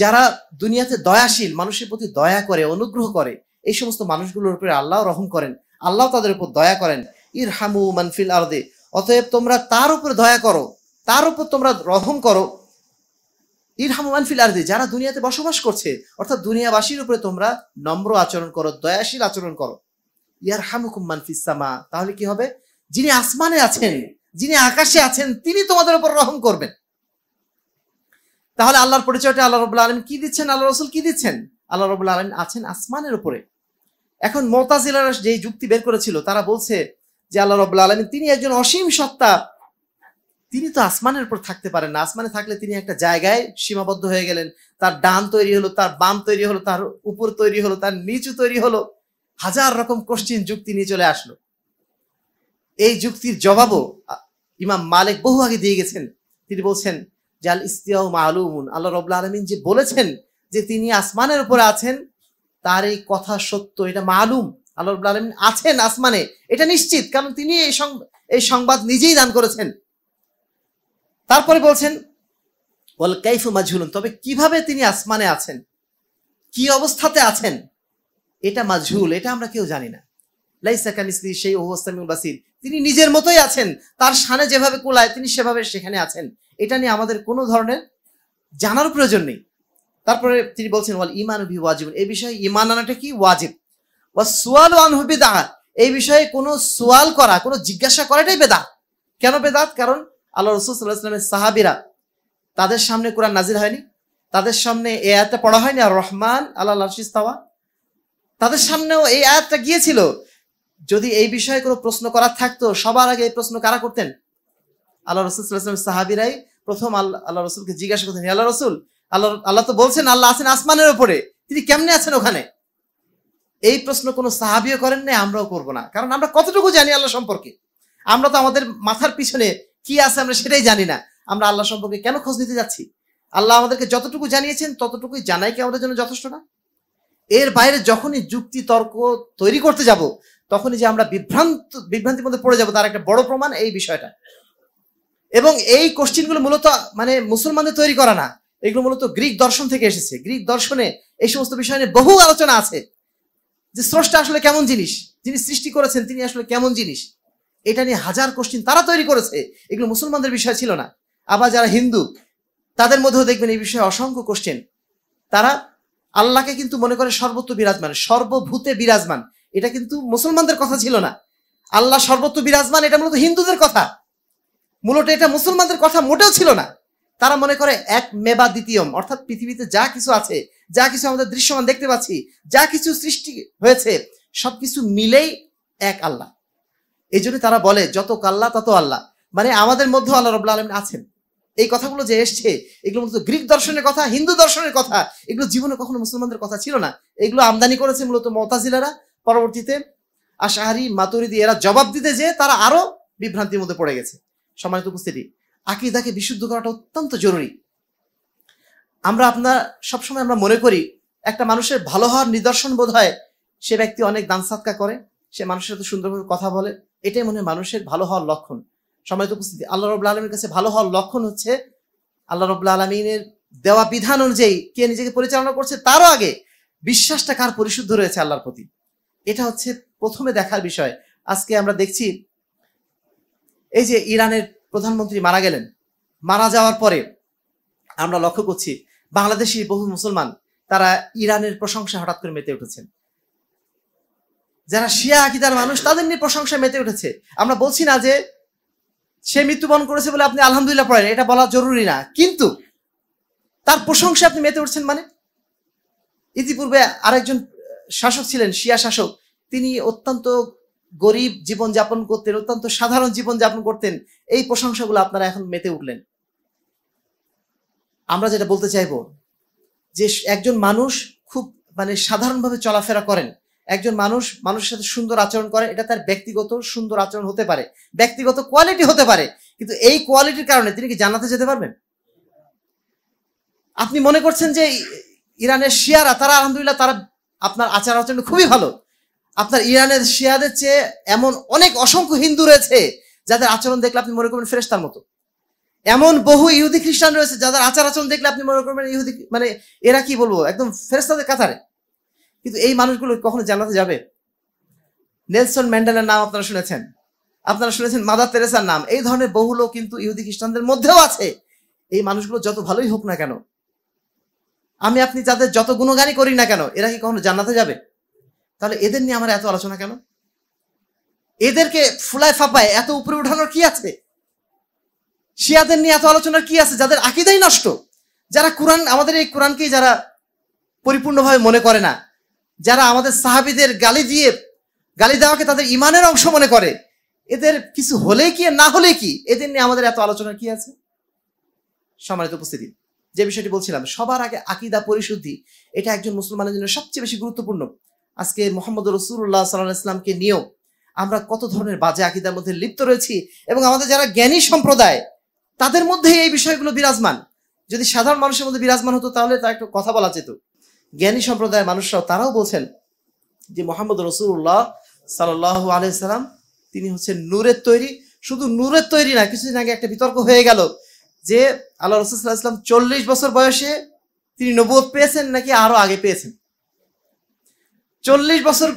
Speaker 1: যারা দুনিয়াতে দয়াশীল মানুষের প্রতি দয়া করে অনুগ্রহ করে এই সমস্ত মানুষগুলোর উপরে আল্লাহ রহম করেন আল্লাহ তাদের উপর দয়া করেন ইরহামু মানফিল আরদে অতএব তোমরা তার উপর দয়া করো তার উপর তোমরা রহম করো ইর ইরহামু মানফিল আরদে যারা দুনিয়াতে বসবাস করছে অর্থাৎ দুনিয়াবাসীর উপরে তোমরা নম্র আচরণ করো দয়াশীল আচরণ করো ইয়ার ইয়ারহামুকুম মানফিস সামা তাহলে কি হবে যিনি আসমানে আছেন যিনি আকাশে আছেন তিনি তোমাদের উপর রহম করবেন তাহলে আল্লাহর পরিচয়টা আল্লাহ রবুল্লা আলম কি দিচ্ছেন আল্লাহ রসুল কি দিচ্ছেন আল্লাহ রবুল্লা আলম আছেন আসমানের উপরে এখন মোতাজিলার যে যুক্তি বের করেছিল তারা বলছে যে আল্লাহ রবুল্লা আলম তিনি একজন অসীম সত্তা তিনি তো আসমানের উপর থাকতে পারেন না আসমানে থাকলে তিনি একটা জায়গায় সীমাবদ্ধ হয়ে গেলেন তার ডান তৈরি হলো তার বাম তৈরি হলো তার উপর তৈরি হলো তার নিচু তৈরি হলো হাজার রকম কোশ্চিন যুক্তি নিয়ে চলে আসলো এই যুক্তির জবাবও ইমাম মালিক বহু আগে দিয়ে গেছেন তিনি বলছেন জাল আল ইস্তিয়াউ মালুমুন আল্লাহ রবুল্লা আলমিন যে বলেছেন যে তিনি আসমানের উপরে আছেন তার এই কথা সত্য এটা মালুম আল্লাহ রবুল্লা আলমিন আছেন আসমানে এটা নিশ্চিত কারণ তিনি এই এই সংবাদ নিজেই দান করেছেন তারপরে বলছেন বল কাইফু ঝুলুন তবে কিভাবে তিনি আসমানে আছেন কি অবস্থাতে আছেন এটা মাঝুল এটা আমরা কেউ জানি না সেই তিনি নিজের মতোই আছেন তার সানে যেভাবে কোলায় তিনি সেভাবে সেখানে আছেন এটা নিয়ে আমাদের কোনো ধরনের জানার প্রয়োজন নেই তারপরে তিনি বলছেন ওয়াল ইমান হুবি ওয়াজিব এই বিষয়ে ইমান আনাটা কি ওয়াজিব বা সোয়াল আনহু দা এই বিষয়ে কোনো সোয়াল করা কোনো জিজ্ঞাসা করাটাই বেদা কেন বেদাত কারণ আল্লাহ রসুলামের সাহাবিরা তাদের সামনে কোরআন নাজির হয়নি তাদের সামনে এই আয়াতটা পড়া হয়নি আর রহমান আল্লাহ আল্লাহ তাদের সামনেও এই আয়াতটা গিয়েছিল যদি এই বিষয়ে কোনো প্রশ্ন করার থাকতো সবার আগে এই প্রশ্ন কারা করতেন আল্লাহ রসুলাম সাহাবিরাই প্রথম আল্লাহ আল্লাহ রসুলকে জিজ্ঞাসা করতেন আল্লাহ রসুল আল্লাহ আল্লাহ তো বলছেন আল্লাহ আছেন আসমানের ওপরে তিনি কেমনে আছেন ওখানে এই প্রশ্ন কোনো সাহাবিও করেন না আমরাও করব না কারণ আমরা কতটুকু জানি আল্লাহ সম্পর্কে আমরা তো আমাদের মাথার পিছনে কি আছে আমরা সেটাই জানি না আমরা আল্লাহ সম্পর্কে কেন খোঁজ নিতে যাচ্ছি আল্লাহ আমাদেরকে যতটুকু জানিয়েছেন ততটুকুই জানাই কি আমাদের জন্য যথেষ্ট না এর বাইরে যখনই যুক্তি তর্ক তৈরি করতে যাব তখনই যে আমরা বিভ্রান্ত বিভ্রান্তির মধ্যে পড়ে যাবো তার একটা বড় প্রমাণ এই বিষয়টা এবং এই কোশ্চিনগুলো মূলত মানে মুসলমানদের তৈরি করা না এগুলো মূলত গ্রিক দর্শন থেকে এসেছে গ্রিক দর্শনে এই সমস্ত বিষয় নিয়ে বহু আলোচনা আছে যে স্রষ্টা আসলে কেমন জিনিস যিনি সৃষ্টি করেছেন তিনি আসলে কেমন জিনিস এটা নিয়ে হাজার কোশ্চিন তারা তৈরি করেছে এগুলো মুসলমানদের বিষয় ছিল না আবার যারা হিন্দু তাদের মধ্যেও দেখবেন এই বিষয়ে অসংখ্য কোশ্চেন তারা আল্লাহকে কিন্তু মনে করে সর্বত্র বিরাজমান সর্বভূতে বিরাজমান এটা কিন্তু মুসলমানদের কথা ছিল না আল্লাহ সর্বত্র বিরাজমান এটা মূলত হিন্দুদের কথা মূলত এটা মুসলমানদের কথা মোটেও ছিল না তারা মনে করে এক মেবা দ্বিতীয়ম অর্থাৎ পৃথিবীতে যা কিছু আছে যা কিছু আমাদের দৃশ্যমান দেখতে পাচ্ছি যা কিছু সৃষ্টি হয়েছে সবকিছু মিলেই এক আল্লাহ এই জন্য তারা বলে যত কাল্লা তত আল্লাহ মানে আমাদের মধ্যে আল্লাহ রবাহ আলম আছেন এই কথাগুলো যে এসছে এগুলো মূলত গ্রিক দর্শনের কথা হিন্দু দর্শনের কথা এগুলো জীবনে কখনো মুসলমানদের কথা ছিল না এগুলো আমদানি করেছে মূলত মতাজিলারা পরবর্তীতে আশাহারি মাতুরিদি এরা জবাব দিতে যে তারা আরও বিভ্রান্তির মধ্যে পড়ে গেছে সম্মানিত উপস্থিতি আকিদাকে বিশুদ্ধ করাটা অত্যন্ত জরুরি আমরা আপনার সবসময় আমরা মনে করি একটা মানুষের ভালো হওয়ার নিদর্শন বোধ হয় সে ব্যক্তি অনেক দান সাতকা করে সে মানুষের সাথে সুন্দরভাবে কথা বলে এটাই মনে হয় মানুষের ভালো হওয়ার লক্ষণ সম্মানিত উপস্থিতি আল্লাহ রবুল্লা আলমীর কাছে ভালো হওয়ার লক্ষণ হচ্ছে আল্লাহ রবুল্লা আলমিনের দেওয়া বিধান অনুযায়ী কে নিজেকে পরিচালনা করছে তারও আগে বিশ্বাসটা কার পরিশুদ্ধ রয়েছে আল্লাহর প্রতি এটা হচ্ছে প্রথমে দেখার বিষয় আজকে আমরা দেখছি এই যে ইরানের প্রধানমন্ত্রী মারা গেলেন মারা যাওয়ার পরে আমরা লক্ষ্য করছি বাংলাদেশি বহু মুসলমান তারা ইরানের প্রশংসা হঠাৎ করে মেতে উঠেছেন যারা শিয়া আকিদার মানুষ তাদের নিয়ে প্রশংসা মেতে উঠেছে আমরা বলছি না যে সে মৃত্যুবরণ করেছে বলে আপনি আলহামদুলিল্লাহ পড়েন এটা বলা জরুরি না কিন্তু তার প্রশংসা আপনি মেতে উঠছেন মানে ইতিপূর্বে আরেকজন শাসক ছিলেন শিয়া শাসক তিনি অত্যন্ত গরিব জীবন যাপন করতেন অত্যন্ত সাধারণ জীবন যাপন করতেন এই প্রশংসাগুলো আপনারা এখন মেতে উঠলেন আমরা যেটা বলতে চাইব যে একজন মানুষ খুব মানে সাধারণভাবে চলাফেরা করেন একজন মানুষ মানুষের সাথে সুন্দর আচরণ করেন এটা তার ব্যক্তিগত সুন্দর আচরণ হতে পারে ব্যক্তিগত কোয়ালিটি হতে পারে কিন্তু এই কোয়ালিটির কারণে তিনি কি জানাতে যেতে পারবেন আপনি মনে করছেন যে ইরানের শিয়ারা তারা আলহামদুলিল্লাহ তারা আপনার আচার আচরণ খুবই ভালো আপনার ইরানের শিয়াদের চেয়ে এমন অনেক অসংখ্য হিন্দু রয়েছে যাদের আচরণ দেখলে আপনি মনে করবেন ফেরেস্তার মতো এমন বহু ইহুদি খ্রিস্টান রয়েছে যাদের আচার আচরণ দেখলে আপনি মনে করবেন ইহুদি মানে এরা কি বলবো একদম ফেরেস্তাদের কাতারে কিন্তু এই মানুষগুলো কখনো জানাতে যাবে নেলসন ম্যান্ডেলার নাম আপনারা শুনেছেন আপনারা শুনেছেন মাদার তেরেসার নাম এই ধরনের বহু লোক কিন্তু ইহুদি খ্রিস্টানদের মধ্যেও আছে এই মানুষগুলো যত ভালোই হোক না কেন আমি আপনি যাদের যত গুণগানই করি না কেন এরা কি কখনো জান্নাতে যাবে তাহলে এদের নিয়ে আমার এত আলোচনা কেন এদেরকে ফুলায় ফাঁপায় এত উপরে উঠানোর কি আছে শিয়াদের নিয়ে এত আলোচনার কি আছে যাদের আকিদাই নষ্ট যারা কোরআন আমাদের এই কোরআনকেই যারা পরিপূর্ণভাবে মনে করে না যারা আমাদের সাহাবিদের গালি দিয়ে গালি দেওয়াকে তাদের ইমানের অংশ মনে করে এদের কিছু হলে কি না হলে কি এদের নিয়ে আমাদের এত আলোচনার কি আছে সম্মানিত উপস্থিতি যে বিষয়টি বলছিলাম সবার আগে আকিদা পরিশুদ্ধি এটা একজন মুসলমানের জন্য সবচেয়ে বেশি গুরুত্বপূর্ণ আজকে মোহাম্মদ রসুল্লাহ সাল্লাহ ইসলামকে নিয়েও আমরা কত ধরনের বাজে আকিদার মধ্যে লিপ্ত রয়েছি এবং আমাদের যারা জ্ঞানী সম্প্রদায় তাদের মধ্যে এই বিষয়গুলো বিরাজমান যদি সাধারণ মানুষের মধ্যে বিরাজমান হতো তাহলে তা একটু কথা বলা যেত জ্ঞানী সম্প্রদায়ের মানুষরাও তারাও বলছেন যে মোহাম্মদ রসুল্লাহ সাল্লাহ আলাইসাল্লাম তিনি হচ্ছেন নূরের তৈরি শুধু নূরের তৈরি না কিছুদিন আগে একটা বিতর্ক হয়ে গেল যে আল্লাহ রসুল্লাহ ইসলাম চল্লিশ বছর বয়সে তিনি নবুয়ত পেয়েছেন নাকি আরো আগে পেয়েছেন চল্লিশ বছর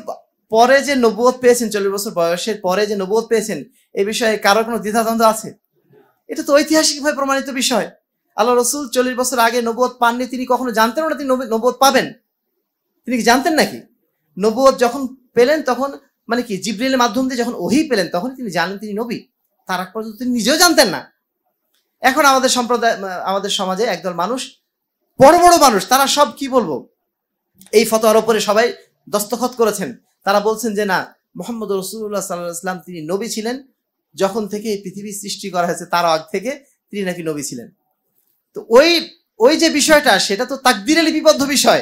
Speaker 1: পরে যে নবুয়ত পেয়েছেন চল্লিশ বছর বয়সের পরে যে নবুয়ত পেয়েছেন এ বিষয়ে কারো কোনো দ্বিধাদ্বন্দ্ব আছে এটা তো ঐতিহাসিকভাবে প্রমাণিত বিষয় আল্লাহ রসুল চল্লিশ বছর আগে নবুয়ত পাননি তিনি কখনো জানতেন না তিনি নবুয়ত পাবেন তিনি কি জানতেন নাকি নবুয়ত যখন পেলেন তখন মানে কি জিব্রিলের মাধ্যম দিয়ে যখন ওহি পেলেন তখন তিনি জানলেন তিনি নবী তার আগ পর্যন্ত তিনি নিজেও জানতেন না এখন আমাদের সম্প্রদায় আমাদের সমাজে একদল মানুষ বড় বড় মানুষ তারা সব কি বলবো এই ফতোয়ার ওপরে সবাই দস্তখত করেছেন তারা বলছেন যে না মোহাম্মদ রসুল্লাহ সাল্লাহ ইসলাম তিনি নবী ছিলেন যখন থেকে এই পৃথিবী সৃষ্টি করা হয়েছে তার আগ থেকে তিনি নাকি নবী ছিলেন তো ওই ওই যে বিষয়টা সেটা তো তাকদিরে লিপিবদ্ধ বিষয়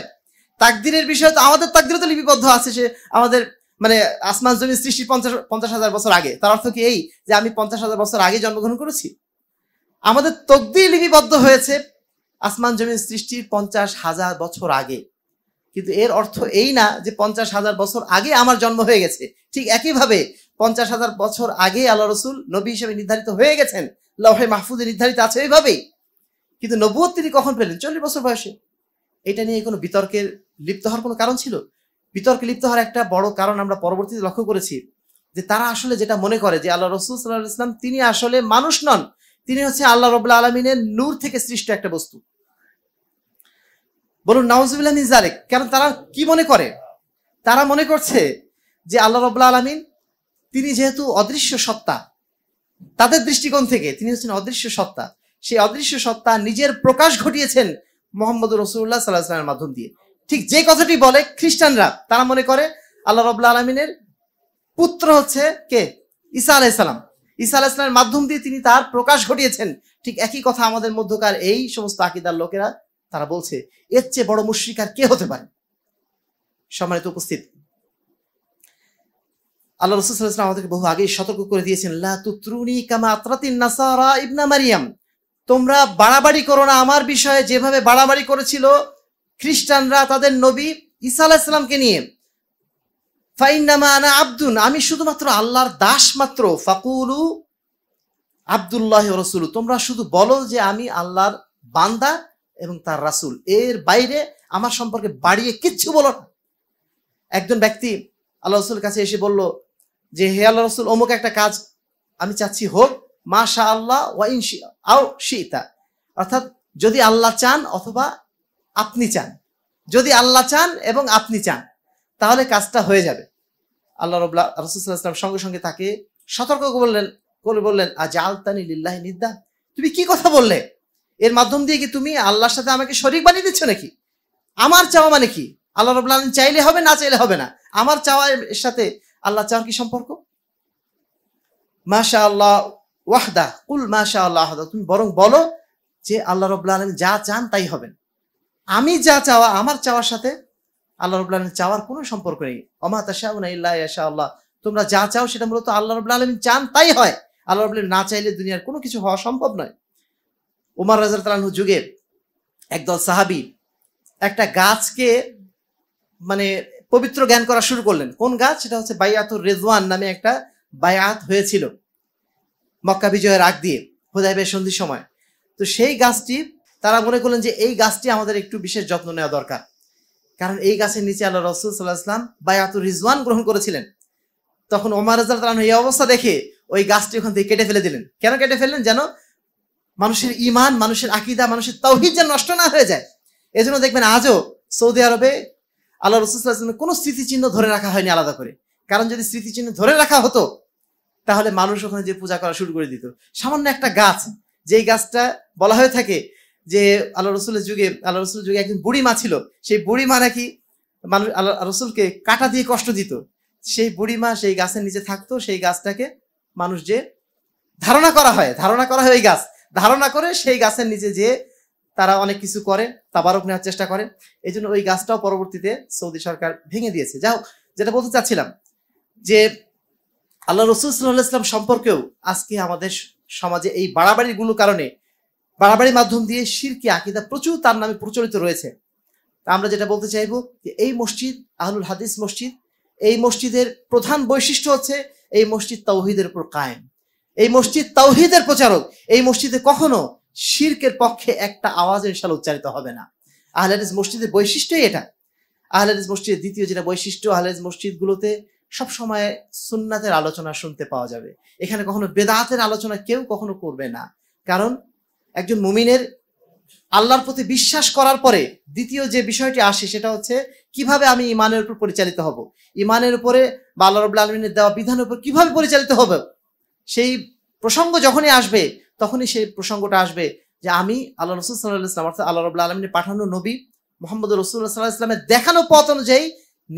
Speaker 1: তাকদিরের বিষয় তো আমাদের তাকদিরে তো লিপিবদ্ধ আছে সে আমাদের মানে আসমান জমির সৃষ্টি পঞ্চাশ পঞ্চাশ হাজার বছর আগে তার অর্থ কি এই যে আমি পঞ্চাশ হাজার বছর আগে জন্মগ্রহণ করেছি আমাদের তকদি লিপিবদ্ধ হয়েছে আসমান জমিন সৃষ্টির পঞ্চাশ হাজার বছর আগে কিন্তু এর অর্থ এই না যে পঞ্চাশ হাজার বছর আগে আমার জন্ম হয়ে গেছে ঠিক একইভাবে পঞ্চাশ হাজার বছর আগে আল্লাহ রসুল নবী হিসেবে নির্ধারিত হয়ে গেছেন লহে মাহফুজে নির্ধারিত আছে ওইভাবেই কিন্তু নবুয় তিনি কখন পেলেন চল্লিশ বছর বয়সে এটা নিয়ে কোনো বিতর্কের লিপ্ত হওয়ার কোনো কারণ ছিল বিতর্কে লিপ্ত হওয়ার একটা বড় কারণ আমরা পরবর্তীতে লক্ষ্য করেছি যে তারা আসলে যেটা মনে করে যে আল্লাহ রসুল সাল্লাহ ইসলাম তিনি আসলে মানুষ নন তিনি হচ্ছে আল্লাহ রবাহ আলমিনের নূর থেকে সৃষ্ট একটা বস্তু বলুন নাউজবিল্লাহ মিজালেক কারণ তারা কি মনে করে তারা মনে করছে যে আল্লাহ রবাহ আলমিন তিনি যেহেতু অদৃশ্য সত্তা তাদের দৃষ্টিকোণ থেকে তিনি হচ্ছেন অদৃশ্য সত্তা সেই অদৃশ্য সত্তা নিজের প্রকাশ ঘটিয়েছেন মোহাম্মদ রসুল্লাহ সাল্লাহামের মাধ্যম দিয়ে ঠিক যে কথাটি বলে খ্রিস্টানরা তারা মনে করে আল্লাহ রবাহ আলমিনের পুত্র হচ্ছে কে ইসা আলাইসালাম ঈসা আলাহিসামের মাধ্যম দিয়ে তিনি তার প্রকাশ ঘটিয়েছেন ঠিক একই কথা আমাদের মধ্যকার এই সমস্ত আকিদার লোকেরা তারা বলছে এর চেয়ে বড় মুশ্রিক আর কে হতে পারে সম্মানিত উপস্থিত আল্লাহ রসুল আমাদেরকে বহু আগেই সতর্ক করে দিয়েছেন লা কামা আত্রাতিন নাসারা ইবনা মারিয়াম তোমরা বাড়াবাড়ি করো না আমার বিষয়ে যেভাবে বাড়াবাড়ি করেছিল খ্রিস্টানরা তাদের নবী ঈসা আলাহিসামকে নিয়ে ফাইনামা আব্দুন আমি শুধুমাত্র আল্লাহর দাস মাত্র ফাকুলু আবদুল্লাহ রসুল তোমরা শুধু বলো যে আমি আল্লাহর বান্দা এবং তার রাসুল এর বাইরে আমার সম্পর্কে বাড়িয়ে কিচ্ছু বলো না একজন ব্যক্তি আল্লাহ রসুল কাছে এসে বলল যে হে আল্লাহ রসুল অমুক একটা কাজ আমি চাচ্ছি হোক মা শাহ আল্লাহ ওয়াইন আও সীতা অর্থাৎ যদি আল্লাহ চান অথবা আপনি চান যদি আল্লাহ চান এবং আপনি চান তাহলে কাজটা হয়ে যাবে আল্লাহ রবাহ রসুলাম সঙ্গে সঙ্গে তাকে সতর্ক বললেন করে বললেন আজ আলতানি লিল্লাহ নিদ্দা তুমি কি কথা বললে এর মাধ্যম দিয়ে কি তুমি আল্লাহর সাথে আমাকে শরিক বানিয়ে দিচ্ছ নাকি আমার চাওয়া মানে কি আল্লাহ রবুল্লা আলম চাইলে হবে না চাইলে হবে না আমার চাওয়া এর সাথে আল্লাহ চাওয়ার কি সম্পর্ক মাশা আল্লাহ ওয়াহদা কুল মাশা আল্লাহ তুমি বরং বলো যে আল্লাহ রবুল্লা আলম যা চান তাই হবেন আমি যা চাওয়া আমার চাওয়ার সাথে আল্লাহ রব আলমিন চাওয়ার কোনো সম্পর্ক নেই অমা তাশা ইয়াশা আল্লাহ তোমরা যা চাও সেটা মূলত আল্লাহ রব আলমিন চান তাই হয় আল্লাহ রব না চাইলে দুনিয়ার কোনো কিছু হওয়া সম্ভব নয় উমার রাজার তালানহু যুগে একদল সাহাবি একটা গাছকে মানে পবিত্র জ্ঞান করা শুরু করলেন কোন গাছ সেটা হচ্ছে বায়াতুর রেজওয়ান নামে একটা বায়াত হয়েছিল মক্কা বিজয়ের আগ দিয়ে হোদাইবের সন্ধির সময় তো সেই গাছটি তারা মনে করলেন যে এই গাছটি আমাদের একটু বিশেষ যত্ন নেওয়া দরকার কারণ এই গাছের নিচে আল্লাহ রসুল সাল্লাহ ইসলাম বায়াতুর রিজওয়ান গ্রহণ করেছিলেন তখন ওমার রাজাল তার এই অবস্থা দেখে ওই গাছটি ওখান থেকে কেটে ফেলে দিলেন কেন কেটে ফেললেন যেন মানুষের ইমান মানুষের আকিদা মানুষের তৌহিদ যেন নষ্ট না হয়ে যায় এজন্য দেখবেন আজও সৌদি আরবে আল্লাহ রসুলামের কোনো স্মৃতিচিহ্ন ধরে রাখা হয়নি আলাদা করে কারণ যদি স্মৃতিচিহ্ন ধরে রাখা হতো তাহলে মানুষ ওখানে যে পূজা করা শুরু করে দিত সামান্য একটা গাছ যেই গাছটা বলা হয়ে থাকে যে আল্লাহ রসুলের যুগে আল্লাহ রসুলের যুগে একজন বুড়ি মা ছিল সেই বুড়ি মা নাকি মানুষ আল্লাহ রসুলকে কাটা দিয়ে কষ্ট দিত সেই বুড়ি মা সেই গাছের নিচে থাকতো সেই গাছটাকে মানুষ যে ধারণা করা হয় ধারণা করা হয় ওই গাছ ধারণা করে সেই গাছের নিচে যে তারা অনেক কিছু করে তাবারক নেওয়ার চেষ্টা করে এই জন্য ওই গাছটাও পরবর্তীতে সৌদি সরকার ভেঙে দিয়েছে যাও যেটা বলতে চাচ্ছিলাম যে আল্লাহ রসুল সাল্লাহ ইসলাম সম্পর্কেও আজকে আমাদের সমাজে এই বাড়াবাড়িগুলো কারণে বাড়াবাড়ির মাধ্যম দিয়ে শিরকি আকিদা প্রচুর তার নামে প্রচলিত রয়েছে আমরা যেটা বলতে চাইব যে এই মসজিদ আহলুল হাদিস মসজিদ এই মসজিদের প্রধান বৈশিষ্ট্য হচ্ছে এই মসজিদ তাওহিদের উপর কায়েম এই মসজিদ তাওহিদের প্রচারক এই মসজিদে কখনো শির্কের পক্ষে একটা আওয়াজ ইনশাল উচ্চারিত হবে না আহলাদিস মসজিদের বৈশিষ্ট্যই এটা আহলাদিস মসজিদের দ্বিতীয় যেটা বৈশিষ্ট্য আহলাদিস মসজিদগুলোতে সবসময় সুন্নাতের আলোচনা শুনতে পাওয়া যাবে এখানে কখনো বেদাতের আলোচনা কেউ কখনো করবে না কারণ একজন মুমিনের আল্লাহর প্রতি বিশ্বাস করার পরে দ্বিতীয় যে বিষয়টি আসে সেটা হচ্ছে কিভাবে আমি ইমানের উপর পরিচালিত হব ইমানের উপরে বা আল্লাহ রবুল্লা আলমিনের দেওয়া বিধানের উপর কিভাবে পরিচালিত হবে সেই প্রসঙ্গ যখনই আসবে তখনই সেই প্রসঙ্গটা আসবে যে আমি আল্লাহ রসুল সাল্লাহ ইসলাম অর্থাৎ আল্লাহ রবুল্লা আলমিনের পাঠানো নবী মোহাম্মদ রসুল্লাহ সাল্লাহ ইসলামের দেখানো পথ অনুযায়ী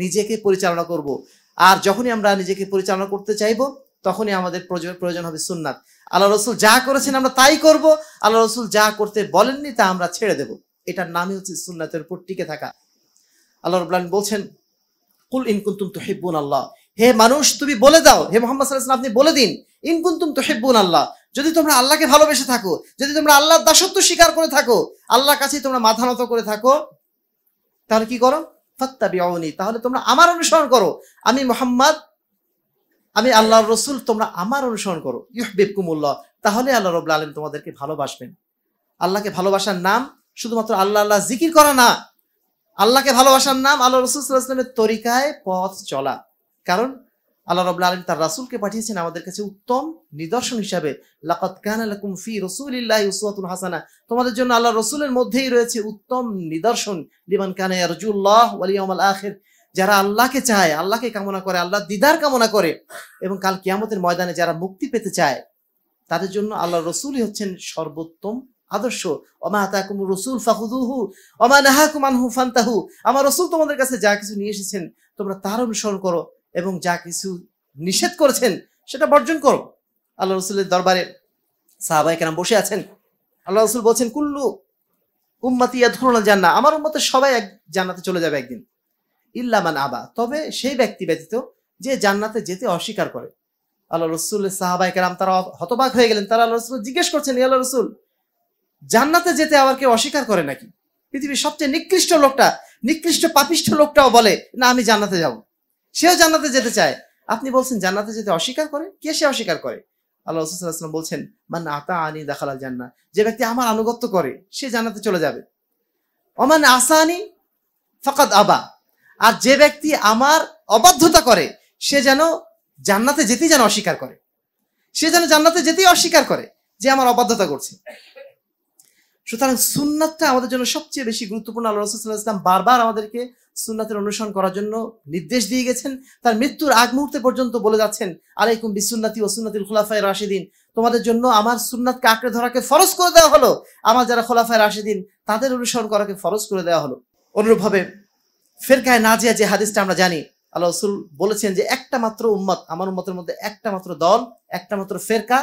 Speaker 1: নিজেকে পরিচালনা করব। আর যখনই আমরা নিজেকে পরিচালনা করতে চাইব তখনই আমাদের প্রয়োজন হবে সুননাথ আল্লাহ রসুল যা করেছেন আমরা তাই করব আল্লাহ রসুল যা করতে বলেননি তা আমরা ছেড়ে দেব এটার নামই হচ্ছে সুন্নাতের উপর টিকে থাকা আল্লাহ রবাহ বলছেন কুল ইনকুন্তুম হেব্বুন আল্লাহ হে মানুষ তুমি বলে দাও হে মোহাম্মদ সাল্লাহ আপনি বলে দিন ইনকুন্তুম হেব্বুন আল্লাহ যদি তোমরা আল্লাহকে ভালোবেসে থাকো যদি তোমরা আল্লাহর দাসত্ব স্বীকার করে থাকো আল্লাহর কাছে তোমরা মাথা নত করে থাকো তাহলে কি করো বিয়নি তাহলে তোমরা আমার অনুসরণ করো আমি মোহাম্মদ আমি আল্লাহর রসুল তোমরা আমার অনুসরণ করো ইহবিব কুমুল্লাহ তাহলে আল্লাহ রবুল্লা আলম তোমাদেরকে ভালোবাসবেন আল্লাহকে ভালোবাসার নাম শুধুমাত্র আল্লাহ আল্লাহ জিকির করা না আল্লাহকে ভালোবাসার নাম আল্লাহ রসুলের তরিকায় পথ চলা কারণ আল্লাহ রবুল্লা আলম তার রাসুলকে পাঠিয়েছেন আমাদের কাছে উত্তম নিদর্শন হিসাবে ফি হাসানা তোমাদের জন্য আল্লাহ রসুলের মধ্যেই রয়েছে উত্তম নিদর্শন লিমান কানে আরজুল্লাহ ওয়াল ইয়াউমাল আখির যারা আল্লাহকে চায় আল্লাহকে কামনা করে আল্লাহ দিদার কামনা করে এবং কাল কিয়ামতের ময়দানে যারা মুক্তি পেতে চায় তাদের জন্য আল্লাহ রসুলই হচ্ছেন সর্বোত্তম আদর্শ অমা রসুল ফাহুদুহু অমা নাহাকুম আনহু ফান্তাহু আমার রসুল তোমাদের কাছে যা কিছু নিয়ে এসেছেন তোমরা তার অনুসরণ করো এবং যা কিছু নিষেধ করেছেন সেটা বর্জন করো আল্লাহ রসুলের দরবারে সাহাবাই কেন বসে আছেন আল্লাহ রসুল বলছেন কুল্লু উম্মাতিয়া ধরুন জান্না আমার মতে সবাই এক জান্নাতে চলে যাবে একদিন ইল্লামান আবা তবে সেই ব্যক্তি ব্যতীত যে জান্নাতে যেতে অস্বীকার করে আল্লাহ রসুল সাহাবাই কেরাম তারা হতবাক হয়ে গেলেন তারা আল্লাহ রসুল জিজ্ঞেস করছেন আল্লাহ রসুল জান্নাতে যেতে আবার কেউ অস্বীকার করে নাকি পৃথিবীর সবচেয়ে নিকৃষ্ট লোকটা নিকৃষ্ট পাপিষ্ঠ লোকটাও বলে না আমি জান্নাতে যাব সেও জান্নাতে যেতে চায় আপনি বলছেন জান্নাতে যেতে অস্বীকার করে কে সে অস্বীকার করে আল্লাহ রসুলাম বলছেন মানে আতা আনি দেখাল জান্না যে ব্যক্তি আমার আনুগত্য করে সে জান্নাতে চলে যাবে অমান আসানি ফকাত আবা আর যে ব্যক্তি আমার অবাধ্যতা করে সে যেন জান্নাতে যেতেই যেন অস্বীকার করে সে যেন জান্নাতে যেতেই অস্বীকার করে যে আমার অবাধ্যতা করছে সুতরাং সুন্নাতটা আমাদের জন্য সবচেয়ে বেশি গুরুত্বপূর্ণ আল্লাহ রসুল্লাহ ইসলাম বারবার আমাদেরকে সুন্নাতের অনুসরণ করার জন্য নির্দেশ দিয়ে গেছেন তার মৃত্যুর আগ মুহূর্তে পর্যন্ত বলে যাচ্ছেন আলাইকুম বিসুন্নাতি ও সুন্নাতিল খোলাফায় রাশিদিন তোমাদের জন্য আমার সুন্নাতকে আঁকড়ে ধরাকে ফরজ করে দেওয়া হলো আমার যারা খোলাফায় রাশিদিন তাদের অনুসরণ করাকে ফরজ করে দেওয়া হলো অনুরূপভাবে ফেরকায় নাজিয়া যে হাদিসটা আমরা জানি আল্লাহ রসুল বলেছেন যে একটা মাত্র উম্মত আমার উম্মতের মধ্যে একটা মাত্র দল একটা মাত্র ফেরকা